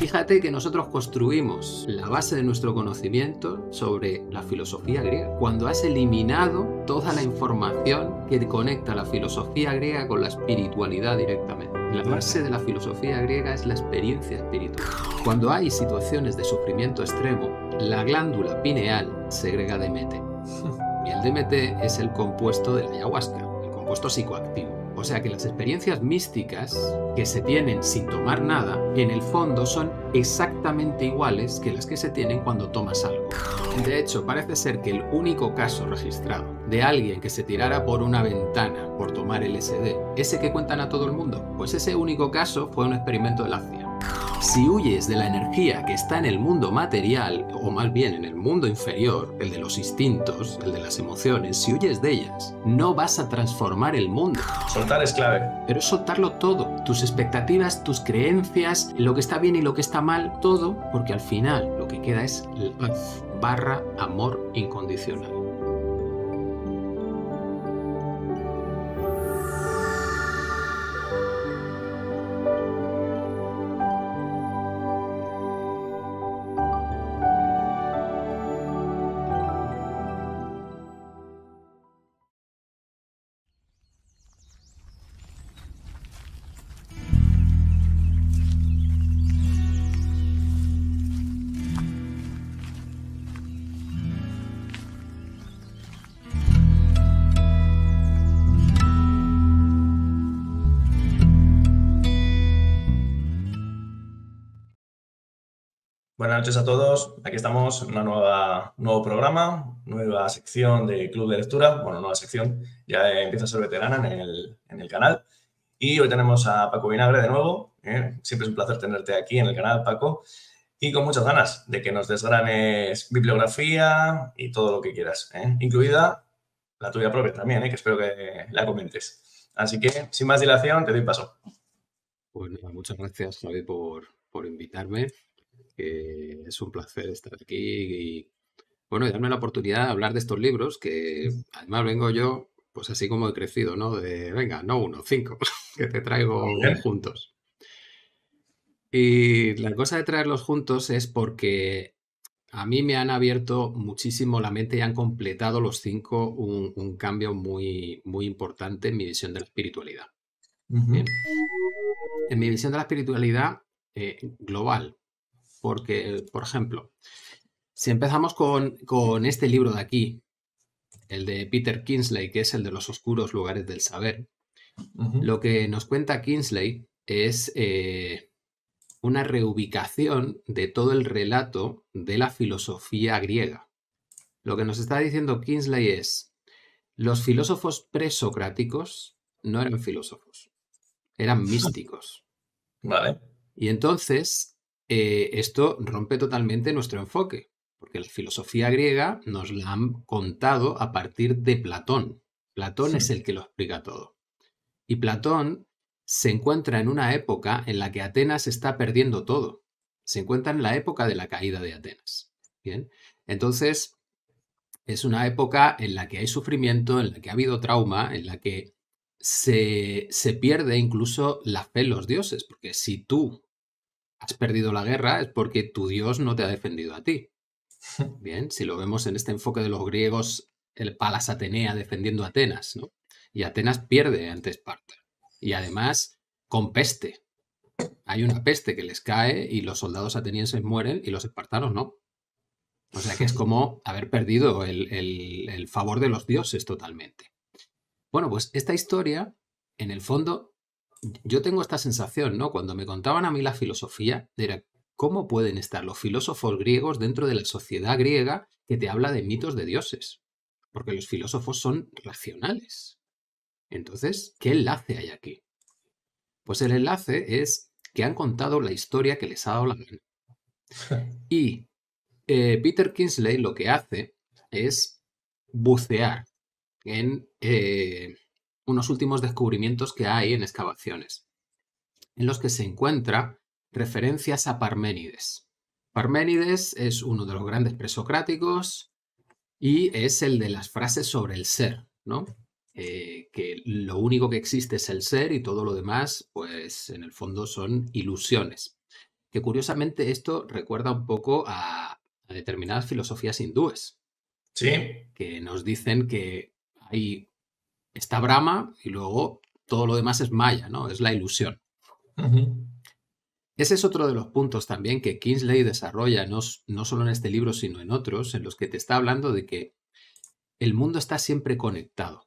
Fíjate que nosotros construimos la base de nuestro conocimiento sobre la filosofía griega cuando has eliminado toda la información que conecta la filosofía griega con la espiritualidad directamente. La base de la filosofía griega es la experiencia espiritual. Cuando hay situaciones de sufrimiento extremo, la glándula pineal segrega DMT. Y el DMT es el compuesto del ayahuasca, el compuesto psicoactivo. O sea que las experiencias místicas que se tienen sin tomar nada, en el fondo son exactamente iguales que las que se tienen cuando tomas algo. De hecho, parece ser que el único caso registrado de alguien que se tirara por una ventana por tomar el SD, ese que cuentan a todo el mundo, pues ese único caso fue un experimento de la CIA si huyes de la energía que está en el mundo material, o más bien en el mundo inferior, el de los instintos, el de las emociones, si huyes de ellas, no vas a transformar el mundo. Soltar es clave. Pero es soltarlo todo, tus expectativas, tus creencias, lo que está bien y lo que está mal, todo, porque al final lo que queda es la barra amor incondicional. buenas noches a todos. Aquí estamos en un nuevo programa, nueva sección de Club de Lectura. Bueno, nueva sección, ya empieza a ser veterana en el, canal. Y hoy tenemos a Paco Vinagre de nuevo. ¿eh? Siempre es un placer tenerte aquí en el canal, Paco. Y con muchas ganas de que nos desgranes bibliografía y todo lo que quieras, ¿eh? incluida la tuya propia también, ¿eh? que espero que la comentes. Así que, sin más dilación, te doy paso. Pues muchas gracias, Javi, por, por invitarme que es un placer estar aquí y, bueno, darme la oportunidad de hablar de estos libros que además vengo yo, pues así como he crecido, ¿no? De, venga, no uno, cinco, que te traigo juntos. Y la cosa de traerlos juntos es porque a mí me han abierto muchísimo la mente y han completado los cinco un, cambio muy, muy importante en mi visión de la espiritualidad. En mi visión de la espiritualidad eh, global, porque, por ejemplo, si empezamos con, este libro de aquí, el de Peter Kingsley, que es el de los oscuros lugares del saber, lo que nos cuenta Kingsley es eh, una reubicación de todo el relato de la filosofía griega. Lo que nos está diciendo Kingsley es, los filósofos presocráticos no eran filósofos, eran místicos. Vale. Y entonces, eh, esto rompe totalmente nuestro enfoque, porque la filosofía griega nos la han contado a partir de Platón. Platón es el que lo explica todo. Y Platón se encuentra en una época en la que Atenas está perdiendo todo. Se encuentra en la época de la caída de Atenas. Bien, entonces es una época en la que hay sufrimiento, en la que ha habido trauma, en la que se, se pierde incluso la fe en los dioses, porque si tú has perdido la guerra es porque tu Dios no te ha defendido a ti. Bien, si lo vemos en este enfoque de los griegos, el Palas Atenea defendiendo a Atenas, ¿no? Y Atenas pierde ante Esparta. Y además, con peste. Hay una peste que les cae y los soldados atenienses mueren y los espartanos no. O sea que es como haber perdido el favor de los dioses totalmente. Bueno, pues esta historia, en el fondo, yo tengo esta sensación, ¿no? Cuando me contaban a mí la filosofía, era cómo pueden estar los filósofos griegos dentro de la sociedad griega que te habla de mitos de dioses, porque los filósofos son racionales. Entonces, ¿qué enlace hay aquí? Pues el enlace es que han contado la historia que les ha dado la mente. Y eh, Peter Kingsley lo que hace es bucear en eh, unos últimos descubrimientos que hay en excavaciones, en los que se encuentra referencias a Parménides. Parménides es uno de los grandes presocráticos y es el de las frases sobre el ser, ¿no? Eh, que lo único que existe es el ser y todo lo demás, pues en el fondo son ilusiones. Que curiosamente esto recuerda un poco a, a determinadas filosofías hindúes. Sí. Que nos dicen que hay está Brahma y luego todo lo demás es Maya, ¿no? Es la ilusión. Ese es otro de los puntos también que Kingsley desarrolla, no, no solo en este libro, sino en otros, en los que te está hablando de que el mundo está siempre conectado.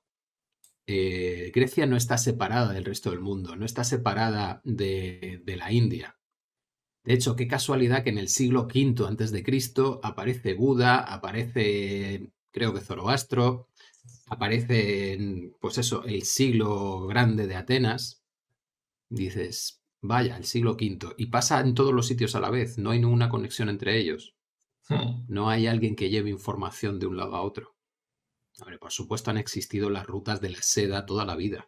Eh, Grecia no está separada del resto del mundo, no está separada de, de, la India. De hecho, qué casualidad que en el siglo V antes de Cristo aparece Buda, aparece, creo que Zoroastro, aparece en, pues eso, el siglo grande de Atenas, dices, vaya, el siglo V, y pasa en todos los sitios a la vez, no hay ninguna conexión entre ellos. Hmm. No hay alguien que lleve información de un lado a otro. A ver, por supuesto han existido las rutas de la seda toda la vida.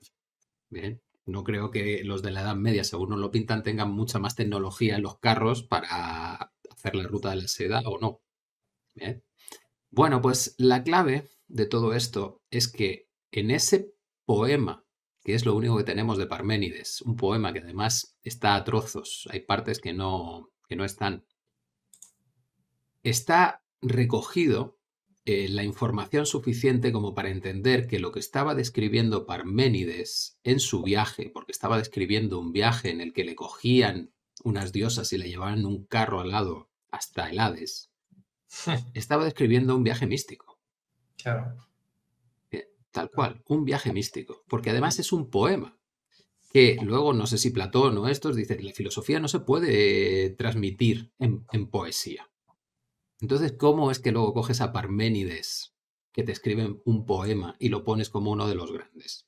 no creo que los de la Edad Media, según nos lo pintan, tengan mucha más tecnología en los carros para hacer la ruta de la seda o no. Bueno, pues la clave de todo esto es que en ese poema, que es lo único que tenemos de Parménides, un poema que además está a trozos, hay partes que no, que no están, está recogido eh, la información suficiente como para entender que lo que estaba describiendo Parménides en su viaje, porque estaba describiendo un viaje en el que le cogían unas diosas y le llevaban un carro al lado hasta el Hades, estaba describiendo un viaje místico. Claro. Eh, tal cual, un viaje místico, porque además es un poema que luego, no sé si Platón o estos dicen, la filosofía no se puede transmitir en, poesía. Entonces, ¿cómo es que luego coges a Parménides, que te escribe un poema, y lo pones como uno de los grandes?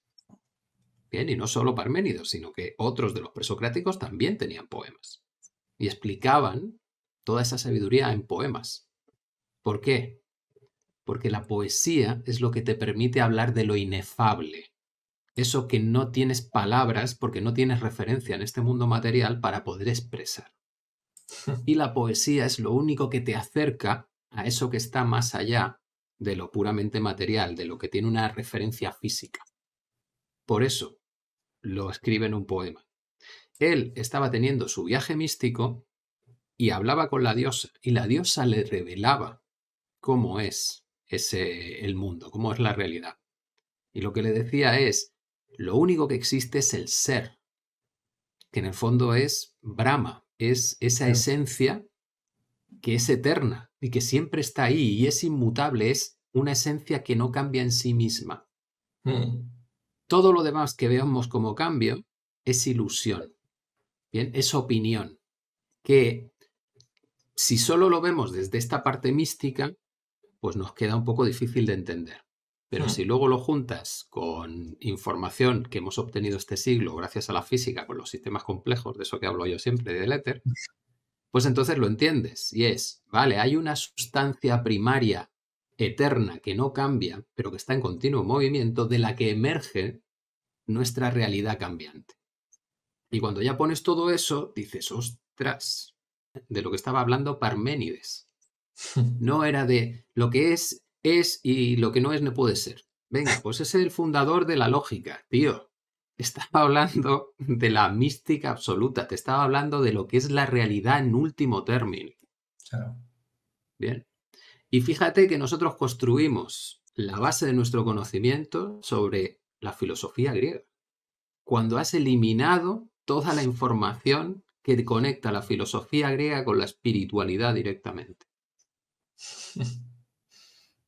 Bien, y no solo Parménides, sino que otros de los presocráticos también tenían poemas. Y explicaban toda esa sabiduría en poemas. ¿Por qué? porque la poesía es lo que te permite hablar de lo inefable, eso que no tienes palabras porque no tienes referencia en este mundo material para poder expresar. Y la poesía es lo único que te acerca a eso que está más allá de lo puramente material, de lo que tiene una referencia física. Por eso lo escribe en un poema. Él estaba teniendo su viaje místico y hablaba con la diosa, y la diosa le revelaba cómo es es el mundo, cómo es la realidad. Y lo que le decía es, lo único que existe es el ser, que en el fondo es Brahma, es esa esencia que es eterna y que siempre está ahí y es inmutable, es una esencia que no cambia en sí misma. Mm. Todo lo demás que veamos como cambio es ilusión, ¿bien? es opinión, que si solo lo vemos desde esta parte mística, pues nos queda un poco difícil de entender. Pero si luego lo juntas con información que hemos obtenido este siglo gracias a la física, con los sistemas complejos, de eso que hablo yo siempre, del éter, pues entonces lo entiendes. Y es, vale, hay una sustancia primaria eterna que no cambia, pero que está en continuo movimiento, de la que emerge nuestra realidad cambiante. Y cuando ya pones todo eso, dices, ostras, de lo que estaba hablando Parménides. No era de lo que es, es y lo que no es, no puede ser. Venga, pues es el fundador de la lógica, tío. Estaba hablando de la mística absoluta, te estaba hablando de lo que es la realidad en último término. Claro. Bien. Y fíjate que nosotros construimos la base de nuestro conocimiento sobre la filosofía griega. Cuando has eliminado toda la información que conecta la filosofía griega con la espiritualidad directamente.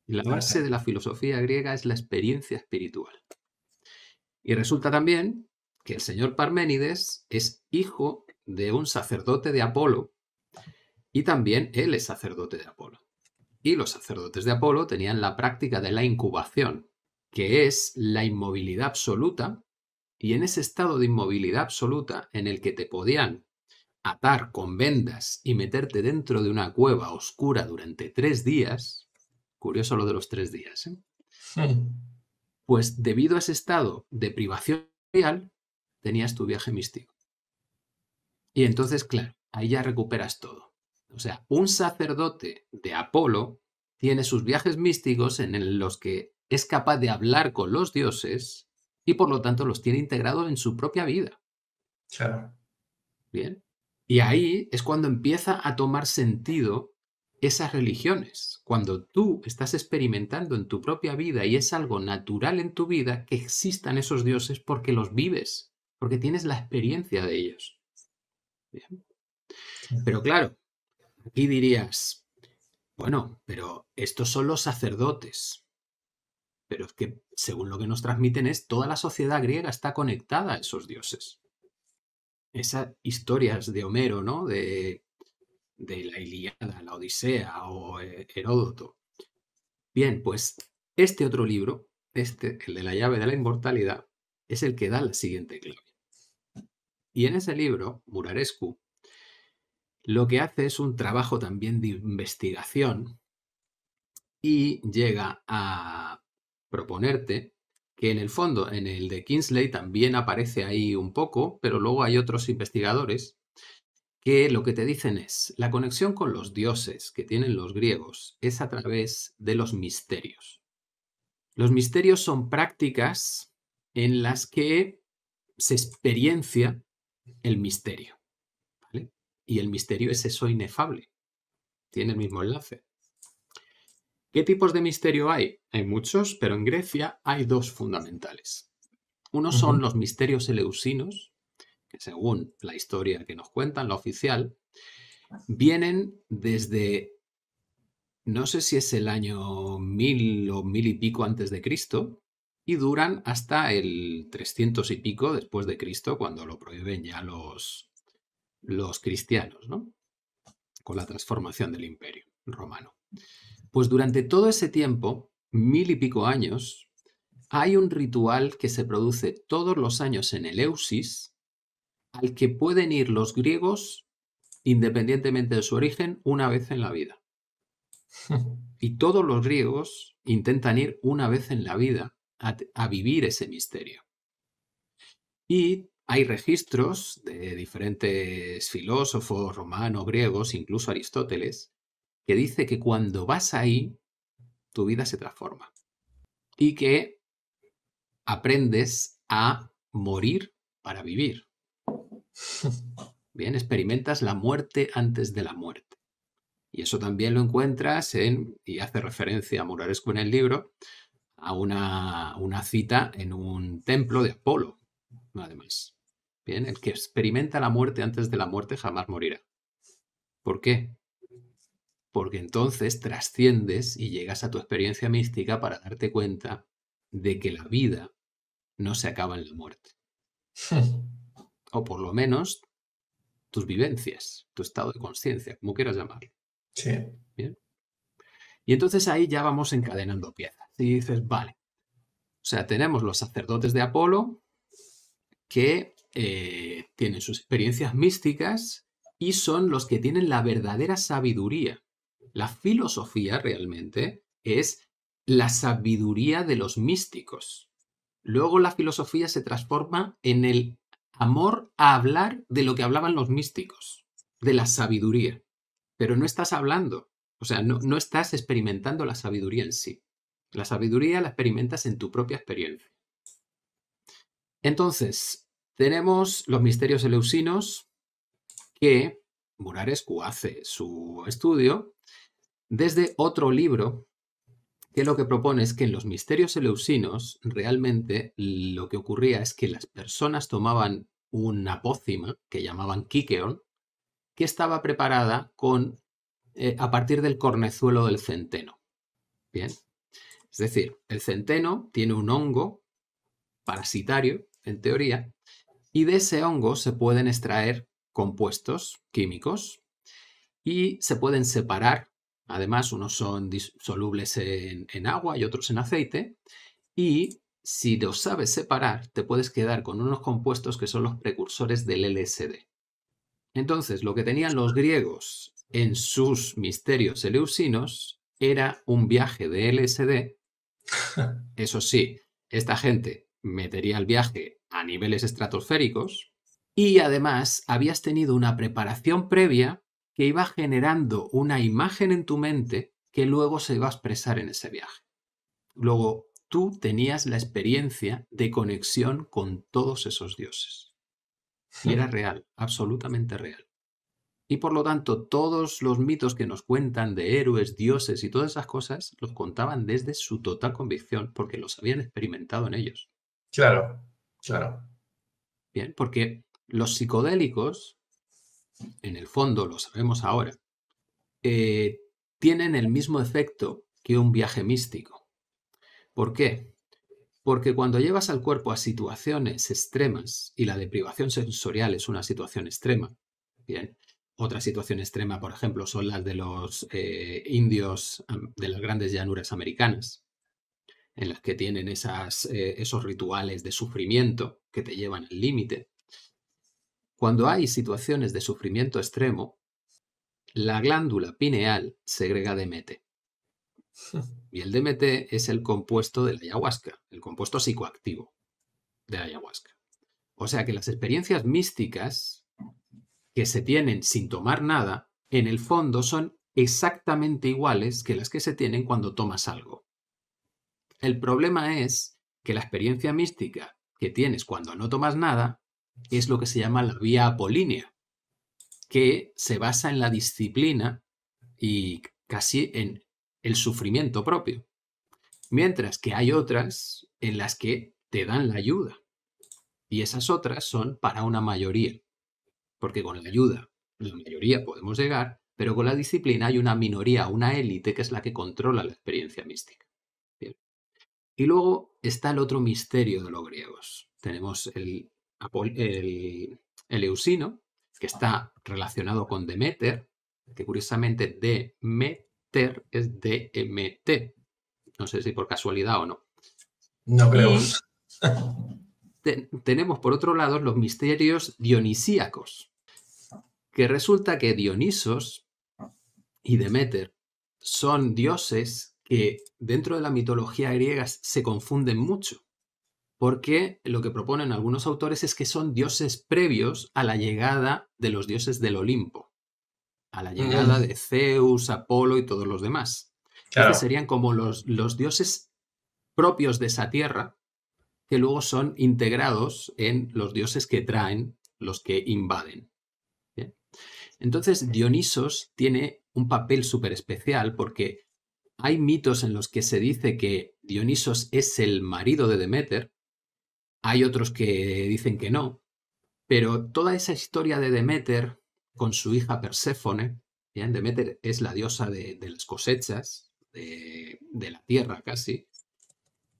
Y la base de la filosofía griega es la experiencia espiritual. Y resulta también que el señor Parménides es hijo de un sacerdote de Apolo y también él es sacerdote de Apolo. Y los sacerdotes de Apolo tenían la práctica de la incubación, que es la inmovilidad absoluta, y en ese estado de inmovilidad absoluta en el que te podían atar con vendas y meterte dentro de una cueva oscura durante tres días, curioso lo de los tres días, ¿eh? pues debido a ese estado de privación real, tenías tu viaje místico. Y entonces, claro, ahí ya recuperas todo. O sea, un sacerdote de Apolo tiene sus viajes místicos en los que es capaz de hablar con los dioses y por lo tanto los tiene integrados en su propia vida. Claro. Bien. Y ahí es cuando empieza a tomar sentido esas religiones, cuando tú estás experimentando en tu propia vida y es algo natural en tu vida que existan esos dioses porque los vives, porque tienes la experiencia de ellos. Pero claro, aquí dirías, bueno, pero estos son los sacerdotes. Pero es que, según lo que nos transmiten, es toda la sociedad griega está conectada a esos dioses esas historias de Homero, ¿no? De, la Ilíada, la Odisea o eh, Heródoto. Bien, pues este otro libro, este, el de la llave de la inmortalidad, es el que da la siguiente clave. Y en ese libro, Murarescu lo que hace es un trabajo también de investigación y llega a proponerte que en el fondo, en el de Kingsley también aparece ahí un poco, pero luego hay otros investigadores que lo que te dicen es, la conexión con los dioses que tienen los griegos es a través de los misterios. Los misterios son prácticas en las que se experiencia el misterio. Y el misterio es eso inefable. Tiene el mismo enlace. ¿Qué tipos de misterio hay? Hay muchos, pero en Grecia hay dos fundamentales. Uno son los misterios eleusinos, que según la historia que nos cuentan, la oficial, vienen desde, no sé si es el año mil o mil y pico antes de Cristo, y duran hasta el 300 y pico después de Cristo, cuando lo prohíben ya los, los cristianos, Con la transformación del imperio romano. Pues durante todo ese tiempo, mil y pico años, hay un ritual que se produce todos los años en Eleusis, al que pueden ir los griegos, independientemente de su origen, una vez en la vida. y todos los griegos intentan ir una vez en la vida a, a vivir ese misterio. Y hay registros de diferentes filósofos romanos, griegos, incluso Aristóteles, que dice que cuando vas ahí, tu vida se transforma y que aprendes a morir para vivir. Bien, experimentas la muerte antes de la muerte. Y eso también lo encuentras en, y hace referencia a Murarescu en el libro, a una, una cita en un templo de Apolo, además. Bien, el que experimenta la muerte antes de la muerte jamás morirá. ¿Por qué? porque entonces trasciendes y llegas a tu experiencia mística para darte cuenta de que la vida no se acaba en la muerte. o por lo menos tus vivencias, tu estado de conciencia, como quieras llamarlo. Sí. Bien. Y entonces ahí ya vamos encadenando piezas. Y dices, vale. O sea, tenemos los sacerdotes de Apolo que eh, tienen sus experiencias místicas y son los que tienen la verdadera sabiduría la filosofía realmente es la sabiduría de los místicos. Luego la filosofía se transforma en el amor a hablar de lo que hablaban los místicos, de la sabiduría. Pero no estás hablando, o sea, no, estás experimentando la sabiduría en sí. La sabiduría la experimentas en tu propia experiencia. Entonces, tenemos los misterios eleusinos que Murarescu hace su estudio desde otro libro que lo que propone es que en los misterios eleusinos realmente lo que ocurría es que las personas tomaban una pócima que llamaban Kikeon, que estaba preparada con, eh, a partir del cornezuelo del centeno. Bien. Es decir, el centeno tiene un hongo parasitario, en teoría, y de ese hongo se pueden extraer compuestos químicos y se pueden separar Además, unos son disolubles en, agua y otros en aceite. Y si los sabes separar, te puedes quedar con unos compuestos que son los precursores del LSD. Entonces, lo que tenían los griegos en sus misterios eleusinos era un viaje de LSD. Eso sí, esta gente metería el viaje a niveles estratosféricos y además habías tenido una preparación previa que iba generando una imagen en tu mente que luego se iba a expresar en ese viaje. Luego tú tenías la experiencia de conexión con todos esos dioses. Y era real, absolutamente real. Y por lo tanto, todos los mitos que nos cuentan de héroes, dioses y todas esas cosas, los contaban desde su total convicción, porque los habían experimentado en ellos. Claro, claro. Bien, porque los psicodélicos en el fondo lo sabemos ahora, eh, tienen el mismo efecto que un viaje místico. ¿Por qué? Porque cuando llevas al cuerpo a situaciones extremas, y la deprivación sensorial es una situación extrema, bien, otra situación extrema, por ejemplo, son las de los eh, indios de las grandes llanuras americanas, en las que tienen eh, esos rituales de sufrimiento que te llevan al límite. Cuando hay situaciones de sufrimiento extremo, la glándula pineal segrega DMT. Y el DMT es el compuesto de la ayahuasca, el compuesto psicoactivo de la ayahuasca. O sea que las experiencias místicas que se tienen sin tomar nada, en el fondo son exactamente iguales que las que se tienen cuando tomas algo. El problema es que la experiencia mística que tienes cuando no tomas nada es lo que se llama la vía apolínea, que se basa en la disciplina y casi en el sufrimiento propio. Mientras que hay otras en las que te dan la ayuda. Y esas otras son para una mayoría. Porque con la ayuda, la mayoría podemos llegar, pero con la disciplina hay una minoría, una élite, que es la que controla la experiencia mística. Y luego está el otro misterio de los griegos. Tenemos el el, eusino, que está relacionado con Demeter, que curiosamente Demeter es DMT. No sé si por casualidad o no. No creo. tenemos por otro lado los misterios dionisíacos, que resulta que Dionisos y Demeter son dioses que dentro de la mitología griega se confunden mucho porque lo que proponen algunos autores es que son dioses previos a la llegada de los dioses del Olimpo, a la llegada mm. de Zeus, Apolo y todos los demás. serían como los, dioses propios de esa tierra que luego son integrados en los dioses que traen, los que invaden. Entonces, Dionisos tiene un papel súper especial porque hay mitos en los que se dice que Dionisos es el marido de Demeter, hay otros que dicen que no, pero toda esa historia de Demeter con su hija Perséfone, Demeter es la diosa de, las cosechas, de, la tierra casi,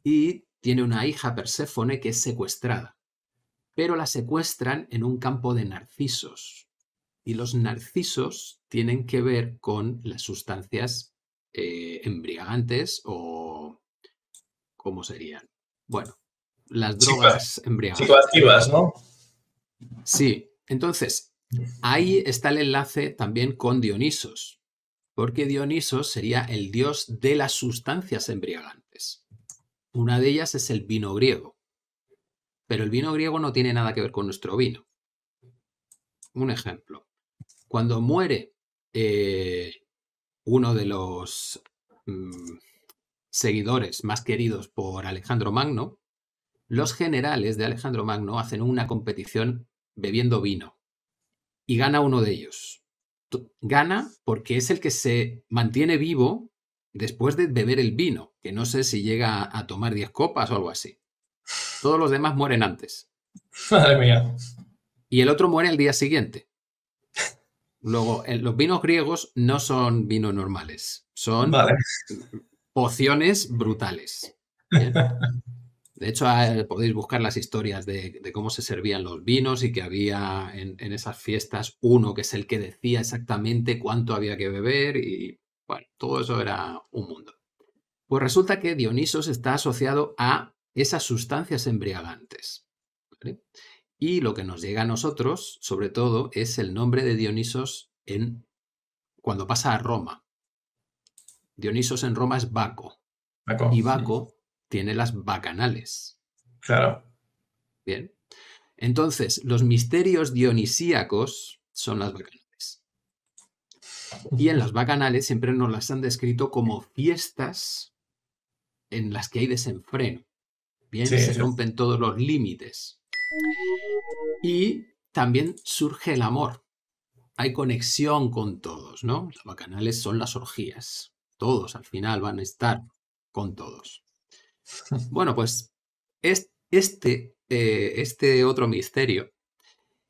y tiene una hija Perséfone que es secuestrada, pero la secuestran en un campo de narcisos, y los narcisos tienen que ver con las sustancias eh, embriagantes o... ¿Cómo serían? Bueno, las drogas embriagantes. Psicoactivas, ¿no? Sí, entonces, ahí está el enlace también con Dionisos, porque Dionisos sería el dios de las sustancias embriagantes. Una de ellas es el vino griego, pero el vino griego no tiene nada que ver con nuestro vino. Un ejemplo, cuando muere eh, uno de los mm, seguidores más queridos por Alejandro Magno, los generales de Alejandro Magno hacen una competición bebiendo vino y gana uno de ellos. Gana porque es el que se mantiene vivo después de beber el vino, que no sé si llega a tomar 10 copas o algo así. Todos los demás mueren antes. Madre mía. Y el otro muere al día siguiente. Luego, los vinos griegos no son vinos normales, son pociones brutales. De hecho, podéis buscar las historias de, cómo se servían los vinos y que había en, esas fiestas uno que es el que decía exactamente cuánto había que beber y, bueno, todo eso era un mundo. Pues resulta que Dionisos está asociado a esas sustancias embriagantes. Y lo que nos llega a nosotros, sobre todo, es el nombre de Dionisos en, cuando pasa a Roma. Dionisos en Roma es Baco. Baco y Baco tiene las bacanales. Claro. Bien. Entonces, los misterios dionisíacos son las bacanales. Y en las bacanales siempre nos las han descrito como fiestas en las que hay desenfreno. Bien, se rompen todos los límites. Y también surge el amor. Hay conexión con todos, ¿no? Las bacanales son las orgías. Todos al final van a estar con todos. Bueno, pues este, eh, este otro misterio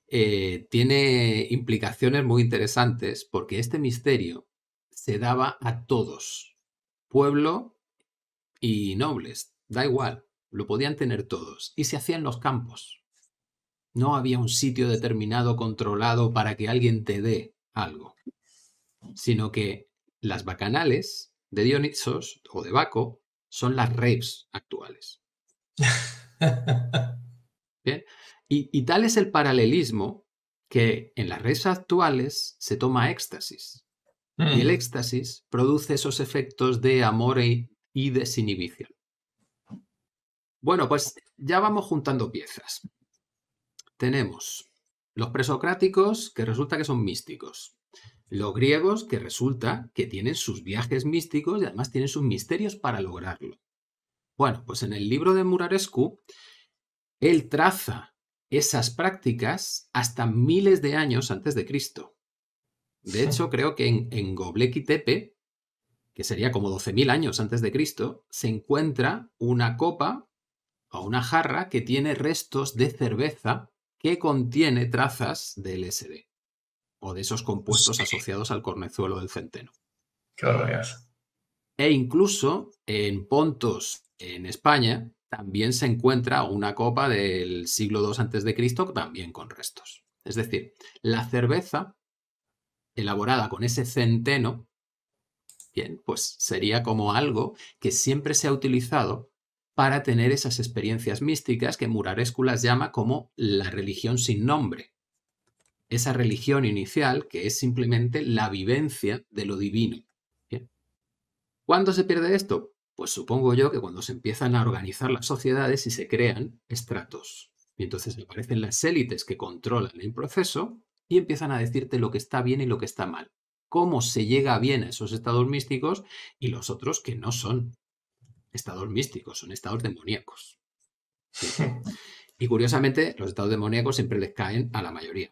eh, tiene implicaciones muy interesantes porque este misterio se daba a todos, pueblo y nobles, da igual, lo podían tener todos y se hacía en los campos. No había un sitio determinado controlado para que alguien te dé algo, sino que las bacanales de Dionisos o de Baco son las raves actuales. Y, tal es el paralelismo que en las redes actuales se toma éxtasis. Y el mm. éxtasis produce esos efectos de amor y e, y desinhibición. Bueno, pues ya vamos juntando piezas. Tenemos los presocráticos, que resulta que son místicos. Los griegos que resulta que tienen sus viajes místicos y además tienen sus misterios para lograrlo. Bueno, pues en el libro de Murarescu, él traza esas prácticas hasta miles de años antes de Cristo. De hecho, creo que en, en Tepe, que sería como 12.000 años antes de Cristo, se encuentra una copa o una jarra que tiene restos de cerveza que contiene trazas del LSD o de esos compuestos asociados al cornezuelo del centeno. Qué e incluso en Pontos, en España, también se encuentra una copa del siglo II a.C., también con restos. Es decir, la cerveza elaborada con ese centeno, bien, pues sería como algo que siempre se ha utilizado para tener esas experiencias místicas que Murarescu las llama como la religión sin nombre esa religión inicial que es simplemente la vivencia de lo divino. ¿Cuándo se pierde esto? Pues supongo yo que cuando se empiezan a organizar las sociedades y se crean estratos. Y entonces aparecen las élites que controlan el proceso y empiezan a decirte lo que está bien y lo que está mal. Cómo se llega bien a esos estados místicos y los otros que no son estados místicos, son estados demoníacos. Y curiosamente, los estados demoníacos siempre les caen a la mayoría.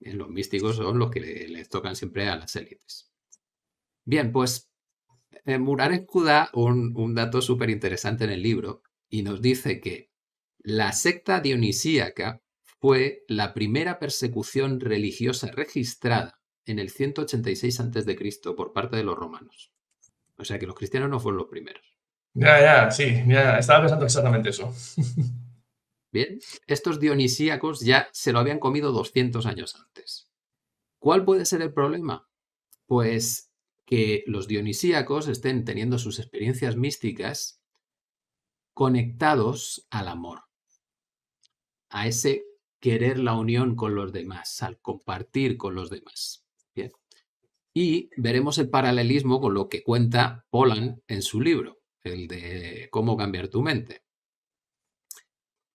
Los místicos son los que les tocan siempre a las élites. Bien, pues eh, Murat da un, un dato súper interesante en el libro, y nos dice que la secta dionisíaca fue la primera persecución religiosa registrada en el 186 a.C. por parte de los romanos. O sea que los cristianos no fueron los primeros. Ya, ya, sí, ya, estaba pensando exactamente eso. Bien, estos dionisíacos ya se lo habían comido 200 años antes. ¿Cuál puede ser el problema? Pues que los dionisíacos estén teniendo sus experiencias místicas conectados al amor, a ese querer la unión con los demás, al compartir con los demás. Y veremos el paralelismo con lo que cuenta Polan en su libro, el de Cómo cambiar tu mente.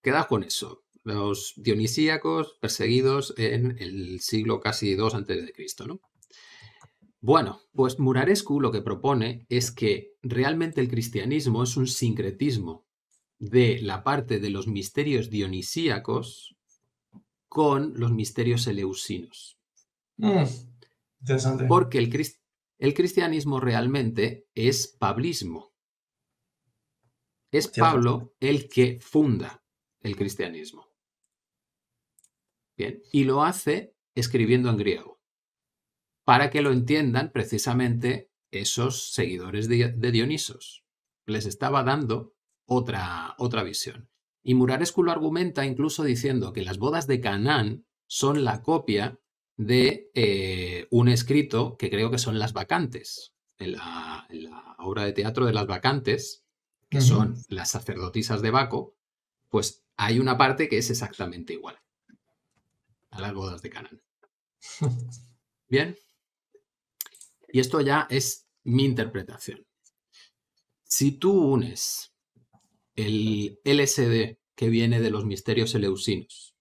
Quedas con eso. Los dionisíacos perseguidos en el siglo casi II a.C. Bueno, pues Murarescu lo que propone es que realmente el cristianismo es un sincretismo de la parte de los misterios dionisíacos con los misterios eleusinos. Mm, Porque el, el, cristianismo realmente es pablismo. Es Pablo el que funda el cristianismo. Bien, y lo hace escribiendo en griego, para que lo entiendan precisamente esos seguidores de, Dionisos. Les estaba dando otra, otra visión. Y Murarescu lo argumenta incluso diciendo que las bodas de Canaán son la copia de eh, un escrito que creo que son las vacantes, en la, obra de teatro de las vacantes, que son las sacerdotisas de Baco, pues hay una parte que es exactamente igual a las bodas de Canaán. Bien. Y esto ya es mi interpretación. Si tú unes el LSD que viene de los misterios eleusinos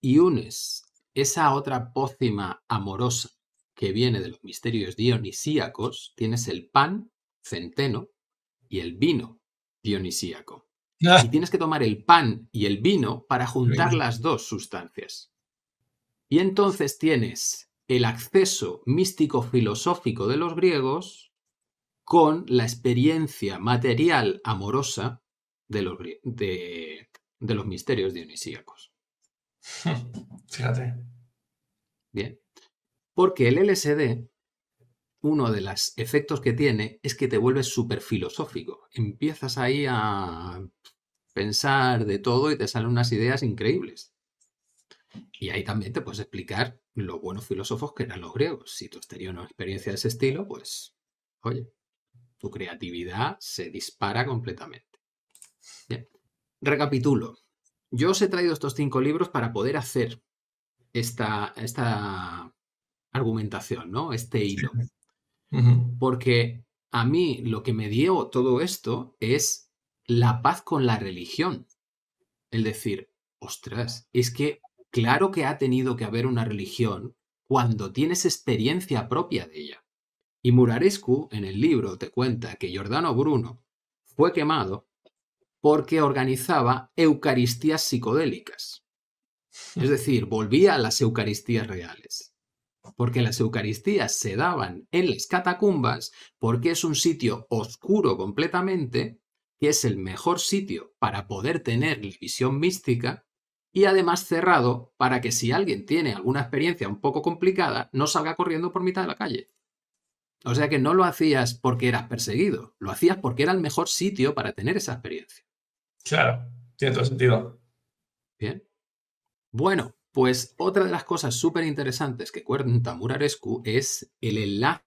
y unes esa otra pócima amorosa que viene de los misterios dionisíacos, tienes el pan, centeno y el vino dionisíaco. Ah. y tienes que tomar el pan y el vino para juntar las dos sustancias. Y entonces tienes el acceso místico-filosófico de los griegos con la experiencia material amorosa de los, de, los misterios dionisíacos. Fíjate. Bien. Porque el LSD uno de los efectos que tiene es que te vuelves súper filosófico. Empiezas ahí a pensar de todo y te salen unas ideas increíbles. Y ahí también te puedes explicar los buenos filósofos que eran los griegos. Si tú has tenido una experiencia de ese estilo, pues, oye, tu creatividad se dispara completamente. Recapitulo. Yo os he traído estos cinco libros para poder hacer esta, esta argumentación, ¿no? Este hilo. Porque a mí lo que me dio todo esto es la paz con la religión. El decir, ostras, es que claro que ha tenido que haber una religión cuando tienes experiencia propia de ella. Y Murarescu en el libro te cuenta que Giordano Bruno fue quemado porque organizaba Eucaristías psicodélicas. Es decir, volvía a las Eucaristías reales porque las Eucaristías se daban en las catacumbas, porque es un sitio oscuro completamente, que es el mejor sitio para poder tener visión mística, y además cerrado para que si alguien tiene alguna experiencia un poco complicada, no salga corriendo por mitad de la calle. O sea que no lo hacías porque eras perseguido, lo hacías porque era el mejor sitio para tener esa experiencia. Claro, tiene todo sentido. Bien. Bueno, pues otra de las cosas súper interesantes que cuenta Murarescu es el enlace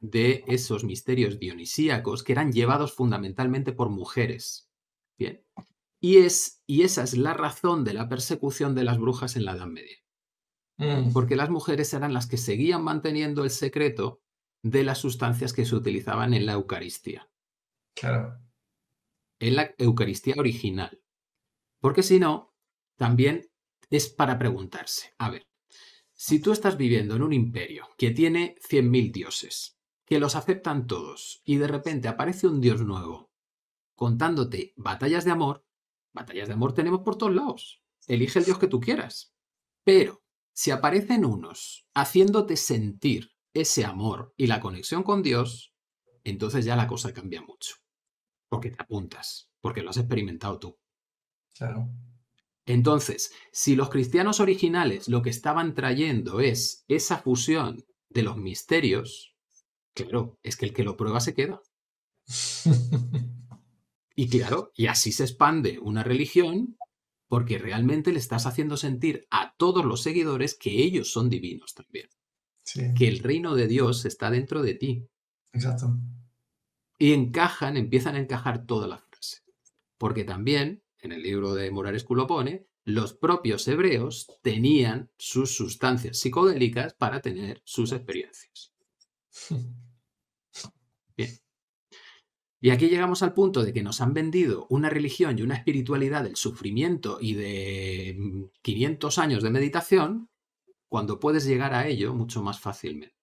de esos misterios dionisíacos que eran llevados fundamentalmente por mujeres. Bien. Y, es, y esa es la razón de la persecución de las brujas en la Edad Media. Mm. Porque las mujeres eran las que seguían manteniendo el secreto de las sustancias que se utilizaban en la Eucaristía. Claro. En la Eucaristía original. Porque si no, también es para preguntarse, a ver, si tú estás viviendo en un imperio que tiene 100.000 dioses, que los aceptan todos, y de repente aparece un dios nuevo contándote batallas de amor, batallas de amor tenemos por todos lados. Elige el dios que tú quieras. Pero si aparecen unos haciéndote sentir ese amor y la conexión con Dios, entonces ya la cosa cambia mucho. Porque te apuntas, porque lo has experimentado tú. Claro. Entonces, si los cristianos originales lo que estaban trayendo es esa fusión de los misterios, claro, es que el que lo prueba se queda. y claro, y así se expande una religión porque realmente le estás haciendo sentir a todos los seguidores que ellos son divinos también. Que el reino de Dios está dentro de ti. Exacto. Y encajan, empiezan a encajar todas las frase. Porque también en el libro de morales Culopone, los propios hebreos tenían sus sustancias psicodélicas para tener sus experiencias. Bien. Y aquí llegamos al punto de que nos han vendido una religión y una espiritualidad del sufrimiento y de 500 mm, años de meditación, cuando puedes llegar a ello mucho más fácilmente.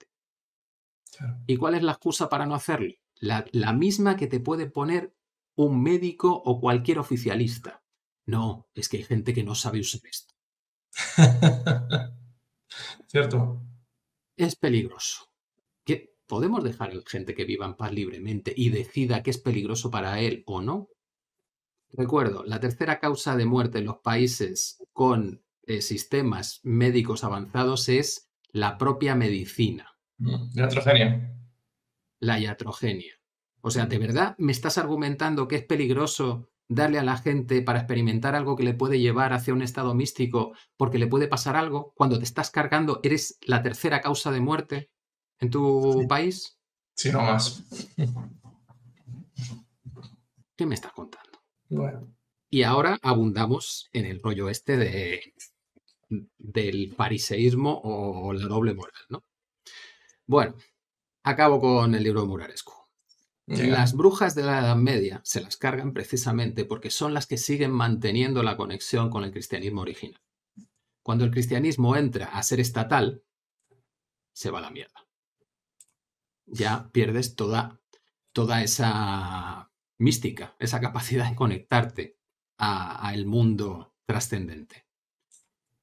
¿Y cuál es la excusa para no hacerlo? la misma que te puede poner un médico o cualquier oficialista. No, es que hay gente que no sabe usar esto. Cierto. Es peligroso. ¿Qué? ¿Podemos dejar a la gente que viva en paz libremente y decida que es peligroso para él o no? Recuerdo, la tercera causa de muerte en los países con eh, sistemas médicos avanzados es la propia medicina. Mm, la iatrogenia. La iatrogenia. O sea, ¿de verdad me estás argumentando que es peligroso darle a la gente para experimentar algo que le puede llevar hacia un estado místico porque le puede pasar algo? Cuando te estás cargando, eres la tercera causa de muerte en tu país. Sí, no más. ¿Qué me estás contando? Bueno. Y ahora abundamos en el rollo este de, del pariseísmo o la doble moral, ¿no? Bueno, acabo con el libro de Murarescu. Las brujas de la Edad Media se las cargan precisamente porque son las que siguen manteniendo la conexión con el cristianismo original. Cuando el cristianismo entra a ser estatal, se va la mierda. Ya pierdes toda, toda esa mística, esa capacidad de conectarte al mundo trascendente.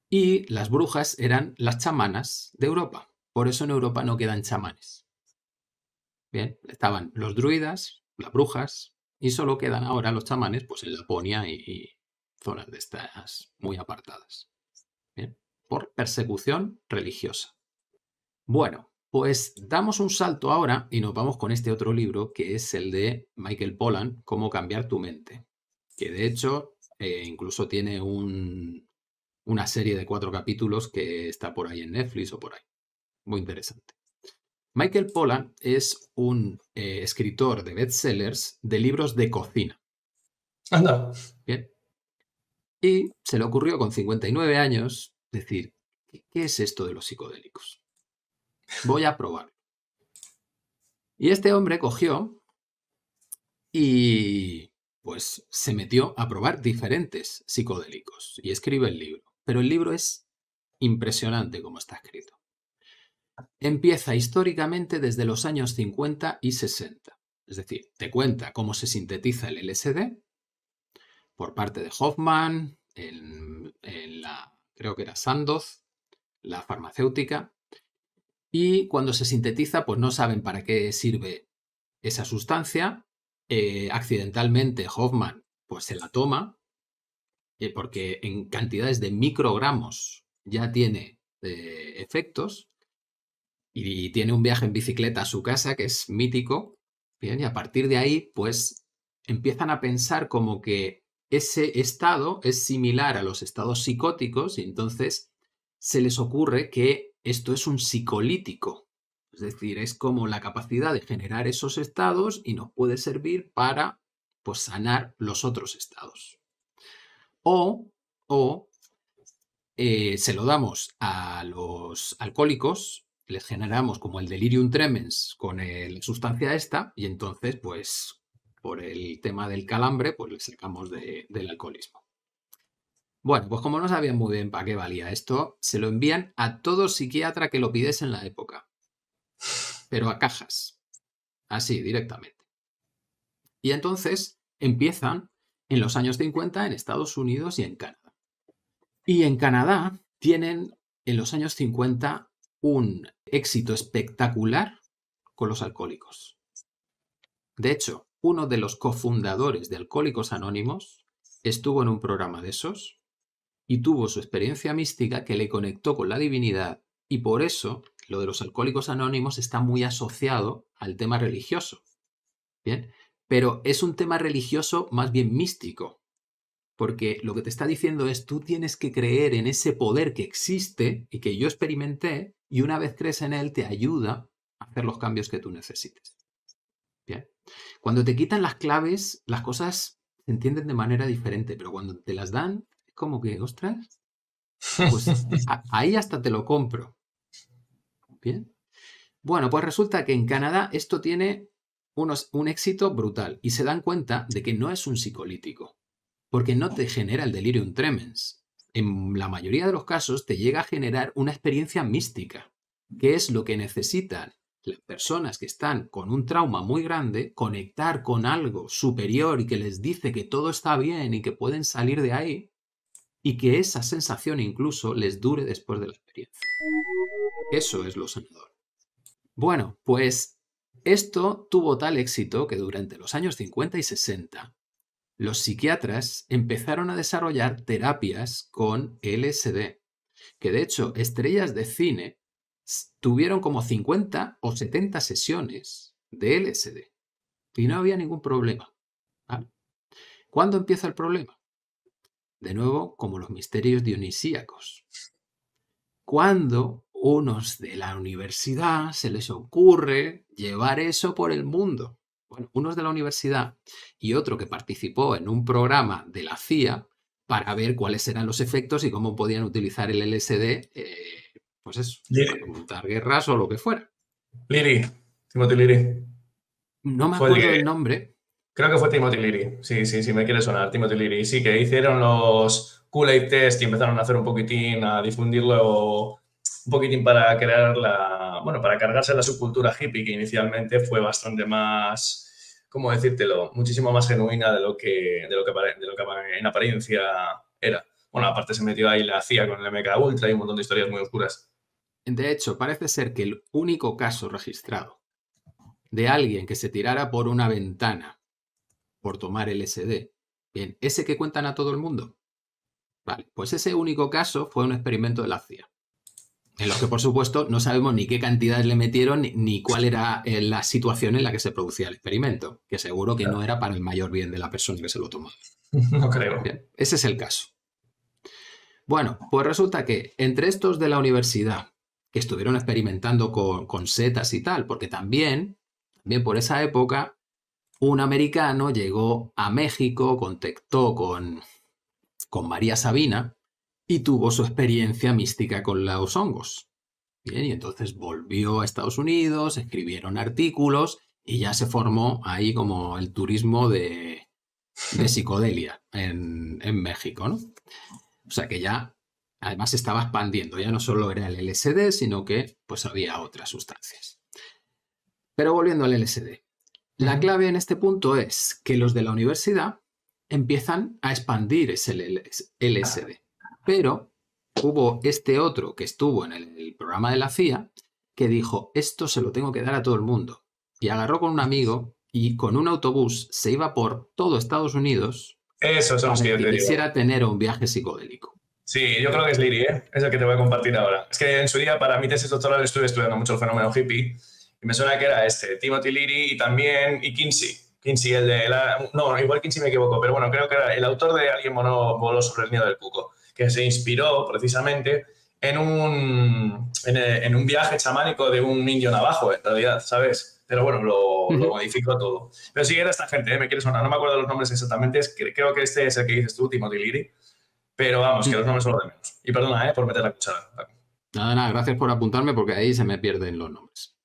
Y las brujas eran las chamanas de Europa. Por eso en Europa no quedan chamanes Bien, estaban los druidas, las brujas, y solo quedan ahora los chamanes, pues en Laponia y, zonas de estas muy apartadas. Bien, por persecución religiosa. Bueno, pues damos un salto ahora y nos vamos con este otro libro que es el de Michael Pollan, Cómo cambiar tu mente, que de hecho eh, incluso tiene una serie de cuatro capítulos que está por ahí en Netflix o por ahí. Muy interesante. Michael Pollan es un eh, escritor de bestsellers de libros de cocina. Anda. Bien. Y se le ocurrió con 59 años decir, ¿qué es esto de los psicodélicos? Voy a probarlo. Y este hombre cogió y pues se metió a probar diferentes psicodélicos y escribe el libro. Pero el libro es impresionante como está escrito empieza históricamente desde los años 50 y 60. Es decir, te cuenta cómo se sintetiza el LSD por parte de Hoffman, en, la, creo que era Sandoz, la farmacéutica, y cuando se sintetiza, pues no saben para qué sirve esa sustancia. Eh, accidentalmente Hoffman pues se la toma, eh, porque en cantidades de microgramos ya tiene eh, efectos, y tiene un viaje en bicicleta a su casa que es mítico. Bien, y a partir de ahí, pues empiezan a pensar como que ese estado es similar a los estados psicóticos y entonces se les ocurre que esto es un psicolítico. Es decir, es como la capacidad de generar esos estados y nos puede servir para pues, sanar los otros estados. O, o eh, se lo damos a los alcohólicos les generamos como el delirium tremens con la sustancia esta y entonces, pues, por el tema del calambre, pues le sacamos del alcoholismo. Bueno, pues como no sabían muy bien para qué valía esto, se lo envían a todo psiquiatra que lo pides en la época, pero a cajas, así directamente. Y entonces empiezan en los años 50 en Estados Unidos y en Canadá. Y en Canadá tienen en los años 50 un éxito espectacular con los alcohólicos. De hecho, uno de los cofundadores de Alcohólicos Anónimos estuvo en un programa de esos y tuvo su experiencia mística que le conectó con la divinidad y por eso lo de los alcohólicos anónimos está muy asociado al tema religioso. Bien, pero es un tema religioso más bien místico, porque lo que te está diciendo es tú tienes que creer en ese poder que existe y que yo experimenté y una vez crees en él te ayuda a hacer los cambios que tú necesites. Bien. Cuando te quitan las claves, las cosas se entienden de manera diferente, pero cuando te las dan, es como que, ostras, pues ahí hasta te lo compro. Bien. Bueno, pues resulta que en Canadá esto tiene unos, un éxito brutal y se dan cuenta de que no es un psicolítico, porque no te genera el delirium tremens, en la mayoría de los casos te llega a generar una experiencia mística, que es lo que necesitan las personas que están con un trauma muy grande, conectar con algo superior y que les dice que todo está bien y que pueden salir de ahí, y que esa sensación incluso les dure después de la experiencia. Eso es lo sanador. Bueno, pues esto tuvo tal éxito que durante los años 50 y 60 los psiquiatras empezaron a desarrollar terapias con LSD, que de hecho estrellas de cine tuvieron como 50 o 70 sesiones de LSD y no había ningún problema. ¿Cuándo empieza el problema? De nuevo, como los misterios dionisíacos. Cuando unos de la universidad se les ocurre llevar eso por el mundo bueno, uno es de la universidad y otro que participó en un programa de la CIA para ver cuáles eran los efectos y cómo podían utilizar el LSD, eh, pues eso, para montar guerras o lo que fuera. Liri, Timothy Liri. No me acuerdo el nombre. Creo que fue Timothy Leary. Sí, sí, sí, me quiere sonar. Timothy Leary. Sí, que hicieron los Kool-Aid test y empezaron a hacer un poquitín, a difundirlo un poquitín para crear la, bueno, para cargarse la subcultura hippie que inicialmente fue bastante más, ¿cómo decírtelo? Muchísimo más genuina de lo que, de lo que, de lo que en apariencia era. Bueno, aparte se metió ahí la CIA con el MK Ultra y un montón de historias muy oscuras. De hecho, parece ser que el único caso registrado de alguien que se tirara por una ventana por tomar el SD bien, ese que cuentan a todo el mundo. Vale, pues ese único caso fue un experimento de la CIA en los que por supuesto no sabemos ni qué cantidades le metieron ni cuál era eh, la situación en la que se producía el experimento, que seguro que no era para el mayor bien de la persona que se lo tomó. No creo. ese es el caso. Bueno, pues resulta que entre estos de la universidad, que estuvieron experimentando con, setas y tal, porque también, también por esa época, un americano llegó a México, contactó con, con María Sabina, y tuvo su experiencia mística con los hongos. Bien, y entonces volvió a Estados Unidos, escribieron artículos y ya se formó ahí como el turismo de, psicodelia en, México, O sea que ya además estaba expandiendo, ya no solo era el LSD, sino que pues había otras sustancias. Pero volviendo al LSD, la clave en este punto es que los de la universidad empiezan a expandir ese LSD. Pero hubo este otro que estuvo en el, programa de la CIA que dijo, esto se lo tengo que dar a todo el mundo. Y agarró con un amigo y con un autobús se iba por todo Estados Unidos. Eso son que quisiera tener un viaje psicodélico. Sí, yo creo que es Liri, ¿eh? es el que te voy a compartir ahora. Es que en su día, para mi tesis doctoral, estuve estudiando mucho el fenómeno hippie y me suena que era este, Timothy Leary y también y Kinsey. Kinsey, el de No, igual Kinsey me equivoco, pero bueno, creo que era el autor de Alguien voló sobre el nido del cuco que se inspiró precisamente en un, eh, en, un viaje chamánico de un indio navajo, en realidad, ¿sabes? Pero bueno, lo, modificó todo. Pero sí, era esta gente, ¿eh? me quiere sonar, no me acuerdo los nombres exactamente, es que, creo que este es el que dices tú, Timothy Leary, pero vamos, que los nombres son los de menos. Y perdona, ¿eh? Por meter la cuchara. Nada, nada, gracias por apuntarme porque ahí se me pierden los nombres.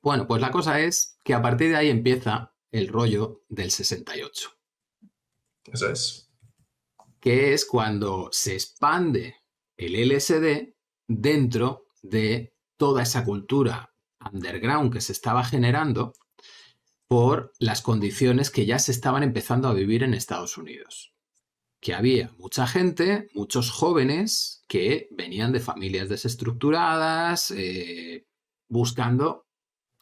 Bueno, pues la cosa es que a partir de ahí empieza el rollo del 68. Eso es que es cuando se expande el LSD dentro de toda esa cultura underground que se estaba generando por las condiciones que ya se estaban empezando a vivir en Estados Unidos. Que había mucha gente, muchos jóvenes que venían de familias desestructuradas, eh, buscando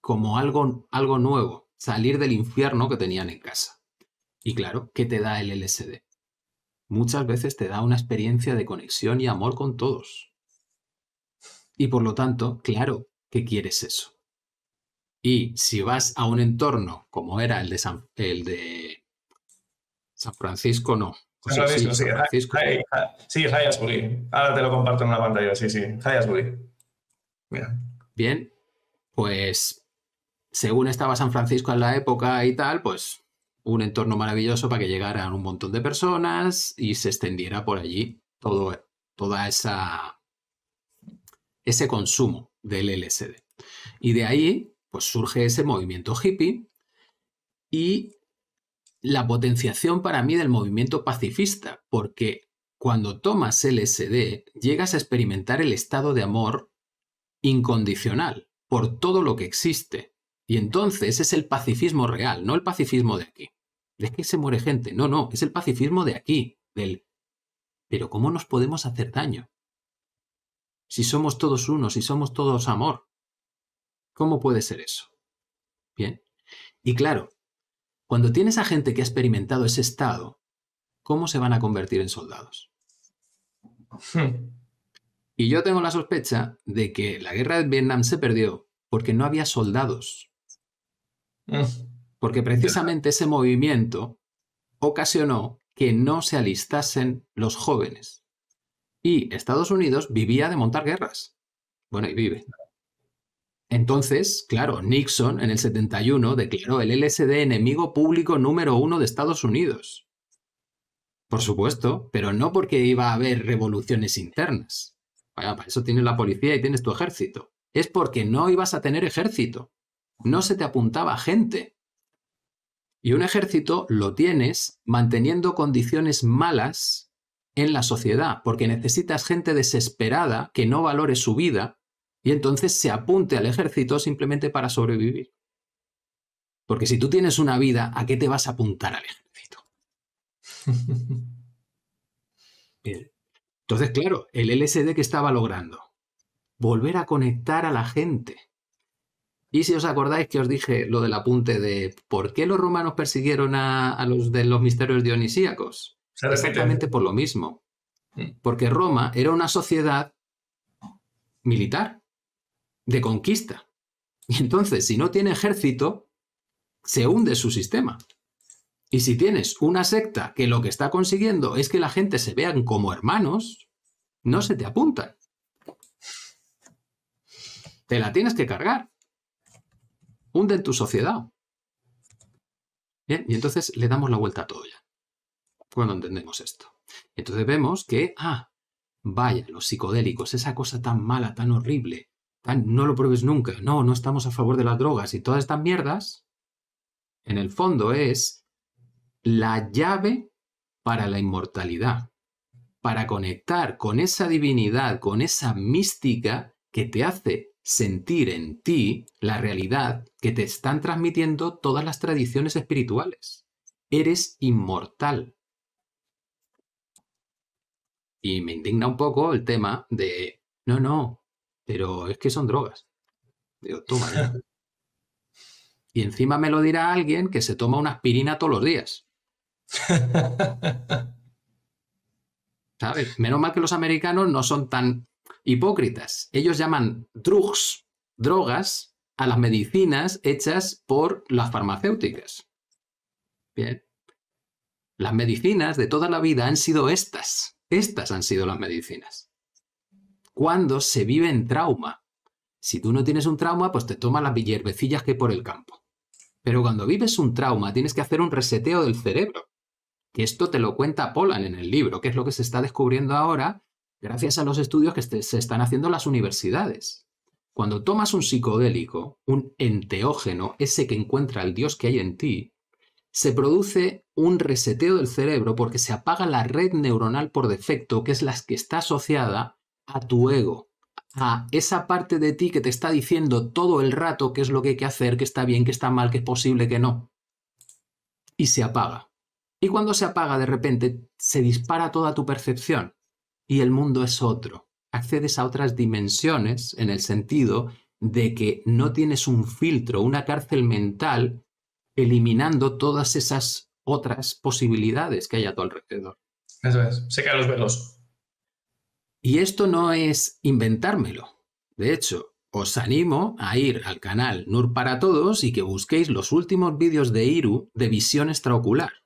como algo, algo nuevo, salir del infierno que tenían en casa. Y claro, ¿qué te da el LSD? muchas veces te da una experiencia de conexión y amor con todos. Y por lo tanto, claro que quieres eso. Y si vas a un entorno como era el de San, el de San Francisco, no. sí, San Francisco. sí, Ahora te lo comparto en la pantalla, sí, sí, Hayasbury. Mira. Bien, pues según estaba San Francisco en la época y tal, pues un entorno maravilloso para que llegaran un montón de personas y se extendiera por allí todo toda esa ese consumo del LSD. Y de ahí pues surge ese movimiento hippie y la potenciación para mí del movimiento pacifista, porque cuando tomas LSD llegas a experimentar el estado de amor incondicional por todo lo que existe y entonces es el pacifismo real, no el pacifismo de aquí. Es que se muere gente. No, no, es el pacifismo de aquí, del... Pero ¿cómo nos podemos hacer daño? Si somos todos uno, si somos todos amor. ¿Cómo puede ser eso? Bien. Y claro, cuando tienes a gente que ha experimentado ese estado, ¿cómo se van a convertir en soldados? Hmm. Y yo tengo la sospecha de que la guerra de Vietnam se perdió porque no había soldados Mm. Porque precisamente ese movimiento ocasionó que no se alistasen los jóvenes. Y Estados Unidos vivía de montar guerras. Bueno, y vive. Entonces, claro, Nixon en el 71 declaró el LSD enemigo público número uno de Estados Unidos. Por supuesto, pero no porque iba a haber revoluciones internas. Vaya, para eso tienes la policía y tienes tu ejército. Es porque no ibas a tener ejército no se te apuntaba gente. Y un ejército lo tienes manteniendo condiciones malas en la sociedad, porque necesitas gente desesperada que no valore su vida y entonces se apunte al ejército simplemente para sobrevivir. Porque si tú tienes una vida, ¿a qué te vas a apuntar al ejército? Entonces, claro, el LSD que estaba logrando, volver a conectar a la gente y si os acordáis que os dije lo del apunte de por qué los romanos persiguieron a, los de los misterios dionisíacos. Exactamente por lo mismo. Mm. Porque Roma era una sociedad militar, de conquista. Y entonces, si no tiene ejército, se hunde su sistema. Y si tienes una secta que lo que está consiguiendo es que la gente se vean como hermanos, no se te apuntan. Te la tienes que cargar en tu sociedad. Bien, y entonces le damos la vuelta a todo ya, cuando entendemos esto. Entonces vemos que, ah, vaya, los psicodélicos, esa cosa tan mala, tan horrible, no lo pruebes nunca, no, no estamos a favor de las drogas y todas estas mierdas, en el fondo es la llave para la inmortalidad, para conectar con esa divinidad, con esa mística que te hace sentir en ti la realidad que te están transmitiendo todas las tradiciones espirituales. Eres inmortal. Y me indigna un poco el tema de, no, no, pero es que son drogas. Digo, toma. y encima me lo dirá alguien que se toma una aspirina todos los días. ¿Sabes? Menos mal que los americanos no son tan hipócritas. Ellos llaman drugs, drogas, a las medicinas hechas por las farmacéuticas. Bien. Las medicinas de toda la vida han sido estas. Estas han sido las medicinas. Cuando se vive en trauma. Si tú no tienes un trauma, pues te tomas las hierbecillas que hay por el campo. Pero cuando vives un trauma, tienes que hacer un reseteo del cerebro. Y esto te lo cuenta Polan en el libro, que es lo que se está descubriendo ahora, gracias a los estudios que este, se están haciendo en las universidades. Cuando tomas un psicodélico, un enteógeno, ese que encuentra el Dios que hay en ti, se produce un reseteo del cerebro porque se apaga la red neuronal por defecto, que es la que está asociada a tu ego, a ah. esa parte de ti que te está diciendo todo el rato qué es lo que hay que hacer, qué está bien, qué está mal, qué es posible, que no. Y se apaga. Y cuando se apaga, de repente, se dispara toda tu percepción y el mundo es otro. Accedes a otras dimensiones en el sentido de que no tienes un filtro, una cárcel mental, eliminando todas esas otras posibilidades que hay a tu alrededor. Eso es, se los velos. Y esto no es inventármelo. De hecho, os animo a ir al canal NUR para Todos y que busquéis los últimos vídeos de Iru de visión extraocular.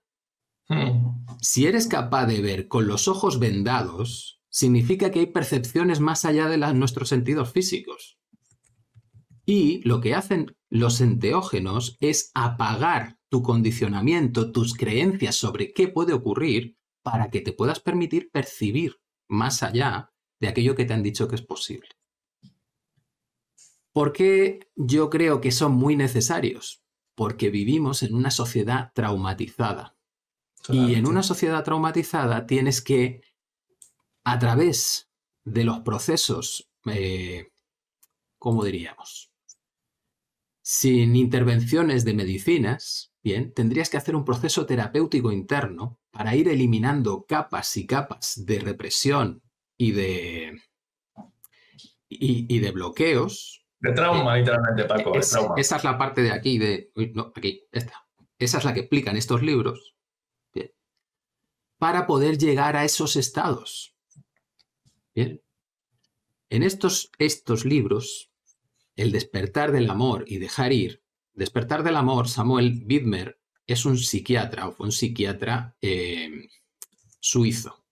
Hmm. Si eres capaz de ver con los ojos vendados, significa que hay percepciones más allá de nuestros sentidos físicos. Y lo que hacen los enteógenos es apagar tu condicionamiento, tus creencias sobre qué puede ocurrir para que te puedas permitir percibir más allá de aquello que te han dicho que es posible. ¿Por qué yo creo que son muy necesarios? Porque vivimos en una sociedad traumatizada y en una sociedad traumatizada tienes que, a través de los procesos, como eh, ¿cómo diríamos? Sin intervenciones de medicinas, bien, tendrías que hacer un proceso terapéutico interno para ir eliminando capas y capas de represión y de, y, de bloqueos. De trauma, eh, literalmente, Paco. de trauma. Esa es la parte de aquí, de... No, aquí, esta. Esa es la que explican estos libros para poder llegar a esos estados. En estos, estos libros, El despertar del amor y dejar ir, despertar del amor, Samuel Bidmer es un psiquiatra o fue un psiquiatra eh, suizo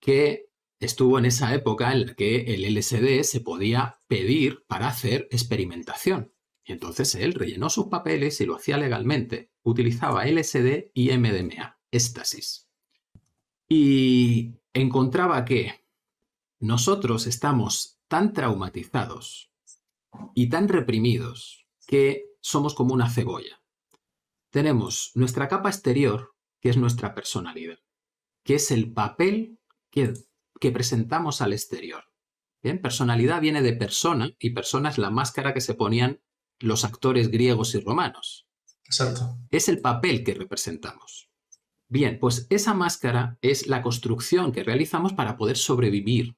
que estuvo en esa época en la que el LSD se podía pedir para hacer experimentación. entonces él rellenó sus papeles y lo hacía legalmente. Utilizaba LSD y MDMA, éstasis y encontraba que nosotros estamos tan traumatizados y tan reprimidos que somos como una cebolla. Tenemos nuestra capa exterior, que es nuestra personalidad, que es el papel que, presentamos al exterior. Bien, personalidad viene de persona y persona es la máscara que se ponían los actores griegos y romanos. Exacto. Es el papel que representamos. Bien, pues esa máscara es la construcción que realizamos para poder sobrevivir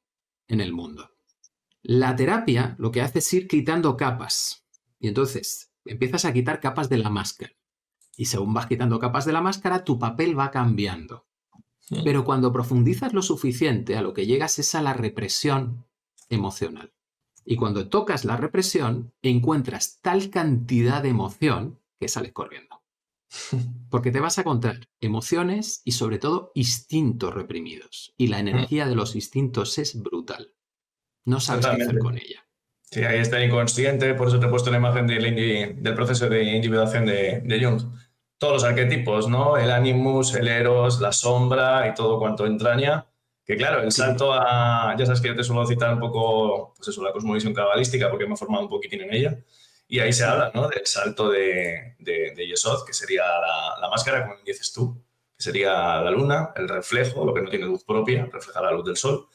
en el mundo. La terapia lo que hace es ir quitando capas. Y entonces empiezas a quitar capas de la máscara. Y según vas quitando capas de la máscara, tu papel va cambiando. Pero cuando profundizas lo suficiente, a lo que llegas es a la represión emocional. Y cuando tocas la represión, encuentras tal cantidad de emoción que sales corriendo. Porque te vas a contar emociones y sobre todo instintos reprimidos. Y la mm. energía de los instintos es brutal. No sabes qué hacer con ella. Sí, ahí está el inconsciente, por eso te he puesto la imagen del, del proceso de individuación de, de Jung. Todos los arquetipos, ¿no? El animus, el eros, la sombra y todo cuanto entraña. Que claro, el salto a. Ya sabes que yo te suelo citar un poco, pues eso, la cosmovisión cabalística, porque me he formado un poquitín en ella. Y ahí se habla ¿no? del salto de, de, Yesod, que sería la, máscara, como dices tú, que sería la luna, el reflejo, lo que no tiene luz propia, refleja la luz del sol,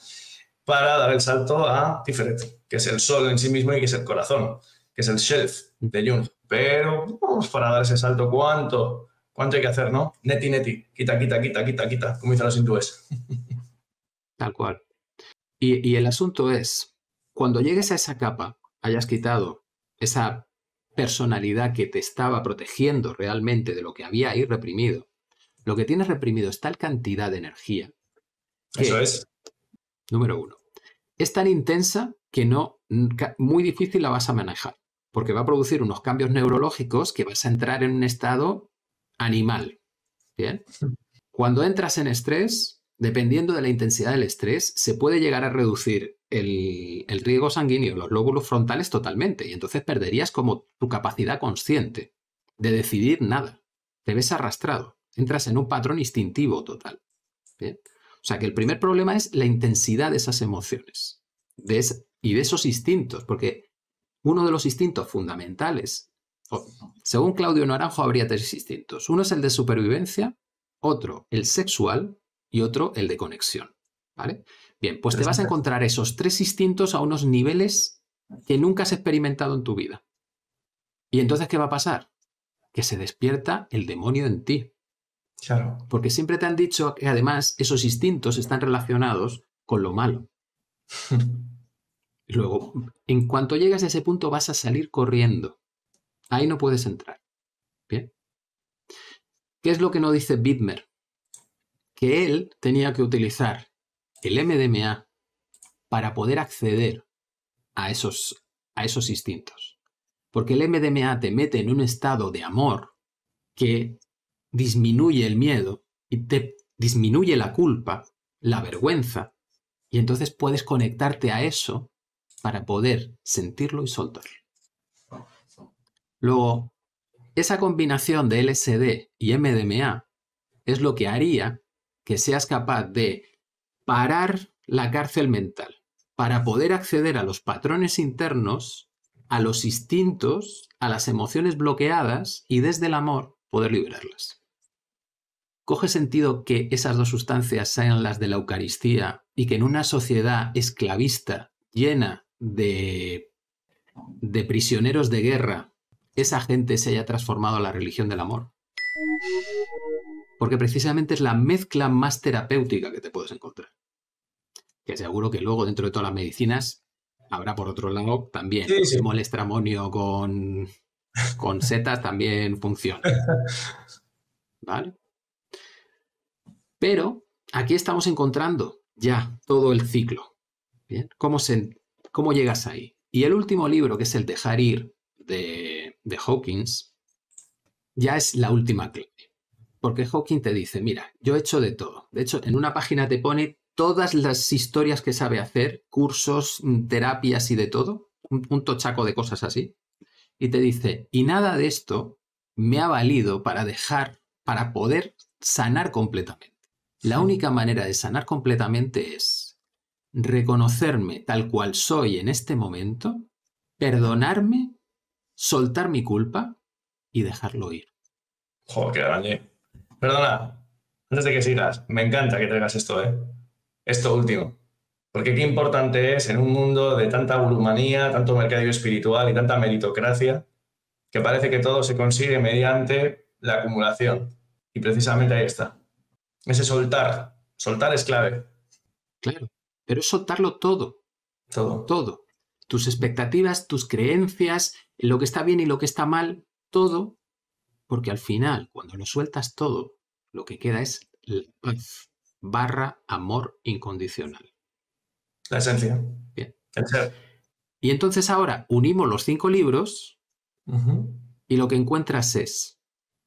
para dar el salto a Tiferet, que es el sol en sí mismo y que es el corazón, que es el shelf de Jung. Mm. Pero vamos para dar ese salto, ¿cuánto? ¿Cuánto hay que hacer, no? Neti, neti, quita, quita, quita, quita, quita, como dicen los hindúes. Tal cual. y el asunto es, cuando llegues a esa capa, hayas quitado esa personalidad que te estaba protegiendo realmente de lo que había ahí reprimido, lo que tienes reprimido es tal cantidad de energía. Eso es. Número uno. Es tan intensa que no, muy difícil la vas a manejar, porque va a producir unos cambios neurológicos que vas a entrar en un estado animal. ¿Bien? Mm. Cuando entras en estrés, dependiendo de la intensidad del estrés, se puede llegar a reducir el, riego sanguíneo, los lóbulos frontales totalmente, y entonces perderías como tu capacidad consciente de decidir nada. Te ves arrastrado, entras en un patrón instintivo total. O sea que el primer problema es la intensidad de esas emociones y de esos instintos, porque uno de los instintos fundamentales, según Claudio Naranjo, habría tres instintos. Uno es el de supervivencia, otro el sexual y otro el de conexión. Bien, pues te vas a encontrar esos tres instintos a unos niveles que nunca has experimentado en tu vida. ¿Y entonces qué va a pasar? Que se despierta el demonio en ti. Claro. Porque siempre te han dicho que además esos instintos están relacionados con lo malo. Luego, en cuanto llegas a ese punto vas a salir corriendo. Ahí no puedes entrar. ¿Qué es lo que no dice Bitmer? Que él tenía que utilizar el MDMA para poder acceder a esos, a esos instintos. Porque el MDMA te mete en un estado de amor que disminuye el miedo y te disminuye la culpa, la vergüenza, y entonces puedes conectarte a eso para poder sentirlo y soltarlo. Luego, esa combinación de LSD y MDMA es lo que haría que seas capaz de parar la cárcel mental para poder acceder a los patrones internos, a los instintos, a las emociones bloqueadas y desde el amor poder liberarlas. ¿Coge sentido que esas dos sustancias sean las de la Eucaristía y que en una sociedad esclavista llena de, de prisioneros de guerra, esa gente se haya transformado a la religión del amor? porque precisamente es la mezcla más terapéutica que te puedes encontrar. Que seguro que luego dentro de todas las medicinas habrá por otro lado también. el estramonio con, con setas también funciona. ¿Vale? Pero aquí estamos encontrando ya todo el ciclo. ¿Cómo, llegas ahí? Y el último libro, que es el Dejar ir de, de Hawkins, ya es la última, clave. Porque Hawking te dice, mira, yo he hecho de todo. De hecho, en una página te pone todas las historias que sabe hacer, cursos, mm, terapias y de todo, un, tochaco de cosas así. Y te dice, y nada de esto me ha valido para dejar, para poder sanar completamente. La única manera de sanar completamente es reconocerme tal cual soy en este momento, perdonarme, soltar mi culpa y dejarlo ir. Joder, qué grande perdona, antes de que sigas, me encanta que traigas esto, ¿eh? Esto último. Porque qué importante es en un mundo de tanta volumanía, tanto mercadillo espiritual y tanta meritocracia, que parece que todo se consigue mediante la acumulación. Y precisamente ahí está. Ese soltar. Soltar es clave. Claro, pero es soltarlo todo. Todo. Todo. Tus expectativas, tus creencias, lo que está bien y lo que está mal, todo porque al final, cuando lo sueltas todo, lo que queda es la paz barra amor incondicional. La esencia. Bien. Y entonces ahora unimos los cinco libros y lo que encuentras es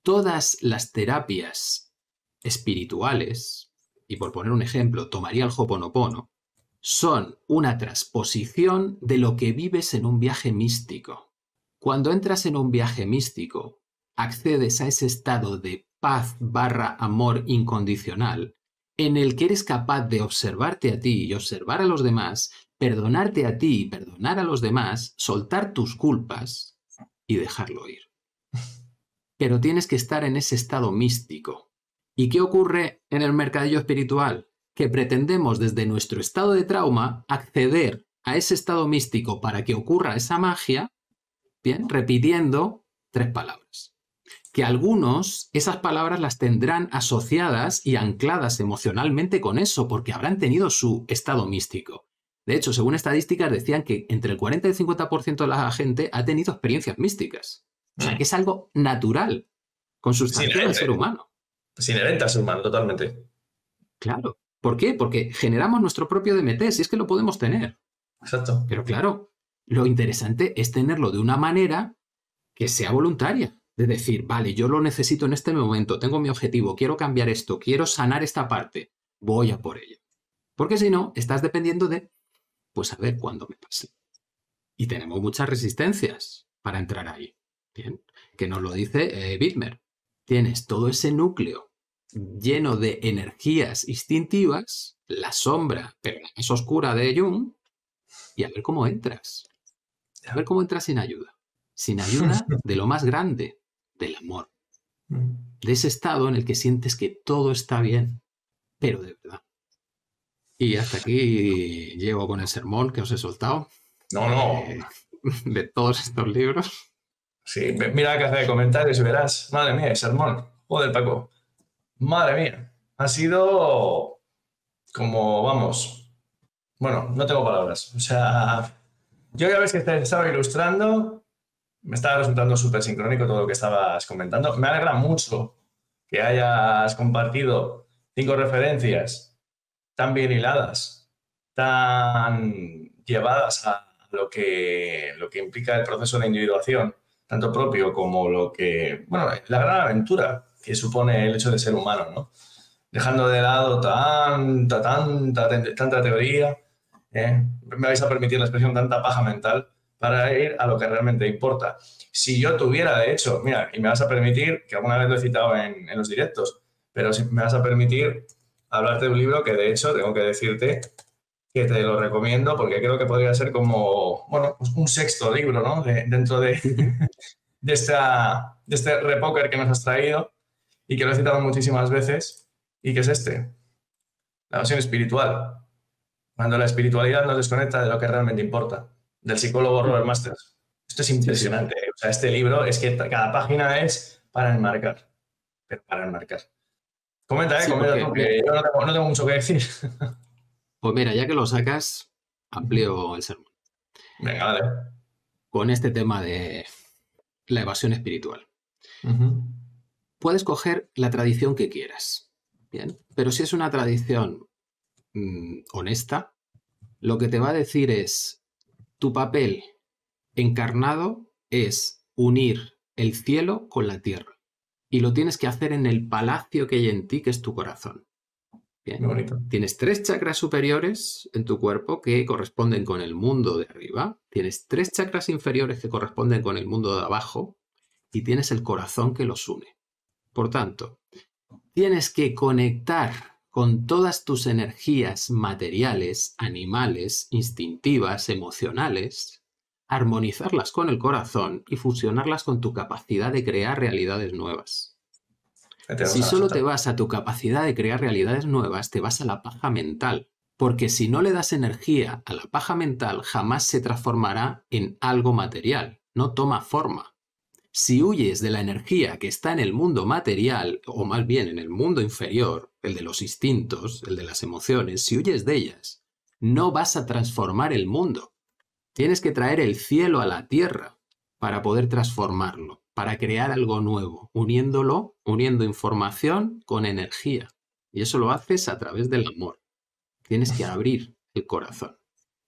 todas las terapias espirituales, y por poner un ejemplo, tomaría el Hoponopono, son una transposición de lo que vives en un viaje místico. Cuando entras en un viaje místico, accedes a ese estado de paz barra amor incondicional en el que eres capaz de observarte a ti y observar a los demás, perdonarte a ti y perdonar a los demás, soltar tus culpas y dejarlo ir. Pero tienes que estar en ese estado místico. ¿Y qué ocurre en el mercadillo espiritual? Que pretendemos desde nuestro estado de trauma acceder a ese estado místico para que ocurra esa magia, bien, repitiendo tres palabras que algunos esas palabras las tendrán asociadas y ancladas emocionalmente con eso, porque habrán tenido su estado místico. De hecho, según estadísticas, decían que entre el 40 y el 50% de la gente ha tenido experiencias místicas. O sea, mm. que es algo natural, con sus ser humano. Es inherente al ser humano, totalmente. Claro. ¿Por qué? Porque generamos nuestro propio DMT, si es que lo podemos tener. Exacto. Pero claro, lo interesante es tenerlo de una manera que sea voluntaria de decir, vale, yo lo necesito en este momento, tengo mi objetivo, quiero cambiar esto, quiero sanar esta parte, voy a por ello. Porque si no, estás dependiendo de, pues a ver cuándo me pase. Y tenemos muchas resistencias para entrar ahí. Bien, que nos lo dice eh, Bitmer. Tienes todo ese núcleo lleno de energías instintivas, la sombra, pero es oscura de Jung, y a ver cómo entras. A ver cómo entras sin ayuda. Sin ayuda de lo más grande, del amor, mm. de ese estado en el que sientes que todo está bien, pero de verdad. Y hasta aquí llego con el sermón que os he soltado. No, no. Eh, de todos estos libros. Sí, mira la caja de comentarios y verás. Madre mía, el sermón. Joder, Paco. Madre mía. Ha sido como, vamos. Bueno, no tengo palabras. O sea, yo ya ves que estaba ilustrando, me está resultando súper sincrónico todo lo que estabas comentando. Me alegra mucho que hayas compartido cinco referencias tan bien hiladas, tan llevadas a lo que, lo que implica el proceso de individuación, tanto propio como lo que, bueno, la gran aventura que supone el hecho de ser humano, ¿no? Dejando de lado tanta, tanta, tanta teoría, ¿eh? me vais a permitir la expresión tanta paja mental para ir a lo que realmente importa. Si yo tuviera, de hecho, mira, y me vas a permitir, que alguna vez lo he citado en, los directos, pero si me vas a permitir hablarte de un libro que de hecho tengo que decirte que te lo recomiendo porque creo que podría ser como, bueno, pues un sexto libro, ¿no? dentro de, de, esta, de este repoker que nos has traído y que lo he citado muchísimas veces y que es este, la noción espiritual, cuando la espiritualidad nos desconecta de lo que realmente importa del psicólogo mm. Robert Masters. Esto es impresionante. O sea, este libro es que cada página es para enmarcar. para enmarcar. Comenta, eh, comenta porque, yo no tengo, mucho que decir. Pues mira, ya que lo sacas, amplio el sermón. Venga, dale. Con este tema de la evasión espiritual. Puedes coger la tradición que quieras, ¿bien? Pero si es una tradición mm, honesta, lo que te va a decir es, tu papel encarnado es unir el cielo con la tierra. Y lo tienes que hacer en el palacio que hay en ti, que es tu corazón. Tienes tres chakras superiores en tu cuerpo que corresponden con el mundo de arriba. Tienes tres chakras inferiores que corresponden con el mundo de abajo. Y tienes el corazón que los une. Por tanto, tienes que conectar con todas tus energías materiales, animales, instintivas, emocionales, armonizarlas con el corazón y fusionarlas con tu capacidad de crear realidades nuevas. Si solo te vas a tu capacidad de crear realidades nuevas, te vas a la paja mental, porque si no le das energía a la paja mental, jamás se transformará en algo material, no toma forma. Si huyes de la energía que está en el mundo material, o más bien en el mundo inferior, el de los instintos, el de las emociones, si huyes de ellas, no vas a transformar el mundo. Tienes que traer el cielo a la tierra para poder transformarlo, para crear algo nuevo, uniéndolo, uniendo información con energía. Y eso lo haces a través del amor. Tienes que abrir el corazón.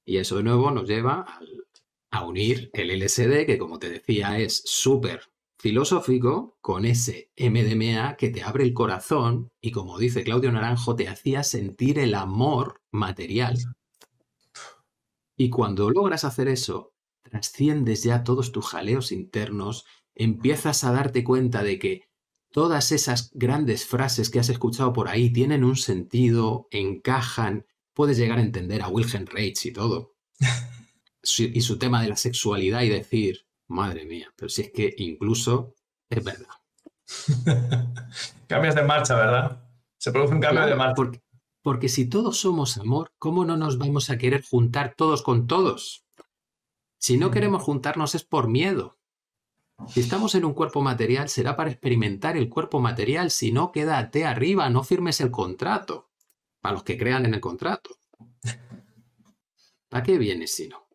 Y eso de nuevo nos lleva al, a unir el LSD, que como te decía es súper filosófico, con ese MDMA que te abre el corazón y como dice Claudio Naranjo, te hacía sentir el amor material. Y cuando logras hacer eso, trasciendes ya todos tus jaleos internos, empiezas a darte cuenta de que todas esas grandes frases que has escuchado por ahí tienen un sentido, encajan, puedes llegar a entender a Wilhelm Reich y todo. y su tema de la sexualidad y decir, madre mía, pero si es que incluso es verdad. Cambias de marcha, ¿verdad? Se produce un cambio de marcha. Porque, porque si todos somos amor, ¿cómo no nos vamos a querer juntar todos con todos? Si no mm. queremos juntarnos es por miedo. Si estamos en un cuerpo material, será para experimentar el cuerpo material. Si no, quédate arriba, no firmes el contrato. Para los que crean en el contrato. ¿Para qué vienes si no?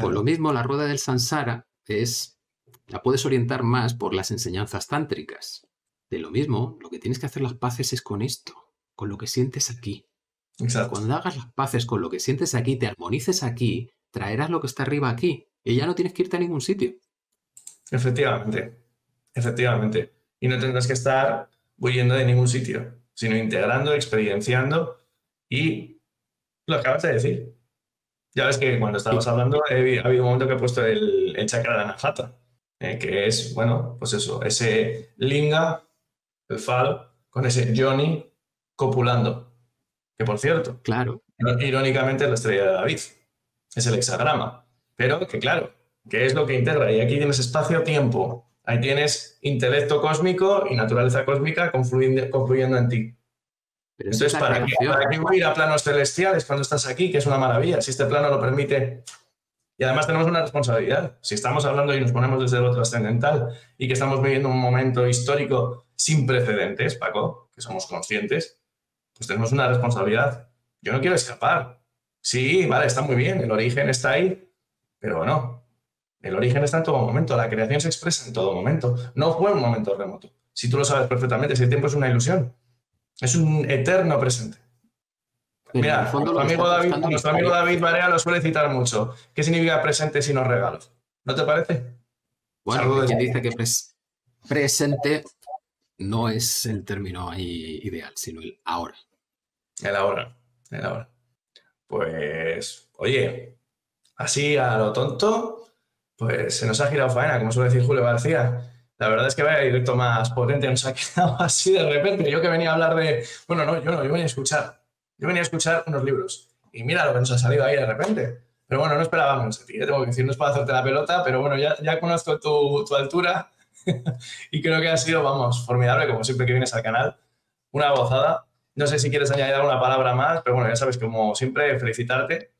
Por lo mismo, la rueda del sansara es, la puedes orientar más por las enseñanzas tántricas. De lo mismo, lo que tienes que hacer las paces es con esto, con lo que sientes aquí. Exacto. Cuando hagas las paces con lo que sientes aquí, te armonices aquí, traerás lo que está arriba aquí y ya no tienes que irte a ningún sitio. Efectivamente, efectivamente. Y no tendrás que estar huyendo de ningún sitio, sino integrando, experienciando y lo acabas de decir, ya ves que cuando estábamos hablando ha habido un momento que he puesto el, chakra de Anahata, eh, que es, bueno, pues eso, ese linga, el fal, con ese Johnny copulando. Que por cierto, claro. irónicamente es la estrella de David, es el hexagrama. Pero que claro, que es lo que integra. Y aquí tienes espacio-tiempo, ahí tienes intelecto cósmico y naturaleza cósmica confluyendo en ti esto es ¿para qué, ¿para voy a ir a planos celestiales cuando estás aquí? Que es una maravilla, si este plano lo permite. Y además tenemos una responsabilidad. Si estamos hablando y nos ponemos desde lo trascendental y que estamos viviendo un momento histórico sin precedentes, Paco, que somos conscientes, pues tenemos una responsabilidad. Yo no quiero escapar. Sí, vale, está muy bien, el origen está ahí, pero no. El origen está en todo momento, la creación se expresa en todo momento. No fue un momento remoto. Si tú lo sabes perfectamente, si el tiempo es una ilusión. Es un eterno presente. Mira, nuestro amigo, David, nuestro lo suele citar mucho. ¿Qué significa presente si no regalos? ¿No te parece? Bueno, quien dice que presente no es el término ideal, sino el ahora. El ahora, el ahora. Pues, oye, así a lo tonto, pues se nos ha girado faena, como suele decir Julio García. La verdad es que vaya directo más potente nos ha quedado así de repente. Yo que venía a hablar de, bueno, no, yo no, yo venía a escuchar. Yo venía a escuchar unos libros. Y mira lo que nos ha salido ahí de repente. Pero bueno, no esperábamos a ti, tengo que decir, no es para hacerte la pelota, pero bueno, ya, ya conozco tu, tu altura y creo que ha sido, vamos, formidable, como siempre que vienes al canal. Una gozada. No sé si quieres añadir alguna palabra más, pero bueno, ya sabes, como siempre, felicitarte,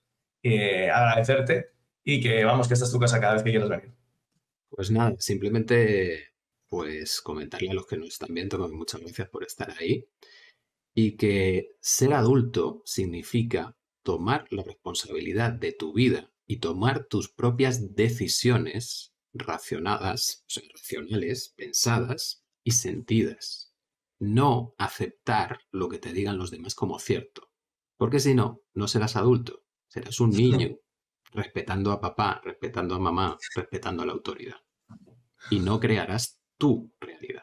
agradecerte y que, vamos, que esta es tu casa cada vez que quieras venir. Pues nada, simplemente pues comentarle a los que nos están viendo muchas gracias por estar ahí y que ser adulto significa tomar la responsabilidad de tu vida y tomar tus propias decisiones racionadas, racionales, pensadas y sentidas. No aceptar lo que te digan los demás como cierto, porque si no, no serás adulto, serás un niño respetando a papá, respetando a mamá, respetando a la autoridad y no crearás tu realidad.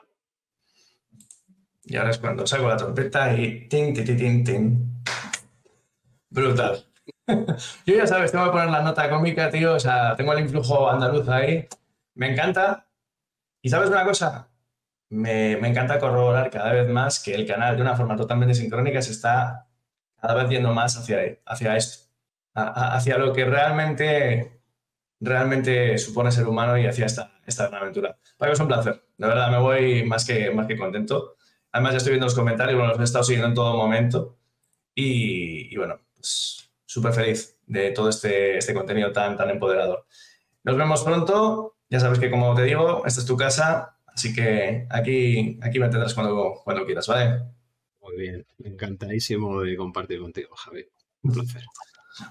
Y ahora es cuando saco la trompeta y tin, tin, Brutal. Yo ya sabes, tengo que poner la nota cómica, tío. O sea, tengo el influjo andaluz ahí. Me encanta. Y sabes una cosa, me, encanta corroborar cada vez más que el canal de una forma totalmente sincrónica se está cada vez yendo más hacia, hacia esto, hacia lo que realmente realmente supone ser humano y hacía esta, esta gran aventura. Para mí es un placer, de verdad me voy más que, más que contento. Además ya estoy viendo los comentarios, los he estado siguiendo en todo momento y, bueno, pues súper feliz de todo este, este, contenido tan, tan empoderador. Nos vemos pronto, ya sabes que como te digo, esta es tu casa, así que aquí, aquí me tendrás cuando, cuando quieras, ¿vale? Muy bien, encantadísimo de compartir contigo, Javi. Un placer.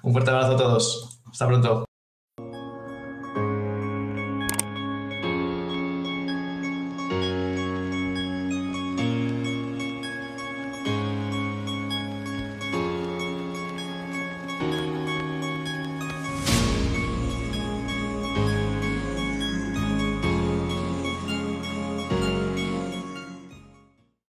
Un fuerte abrazo a todos. Hasta pronto.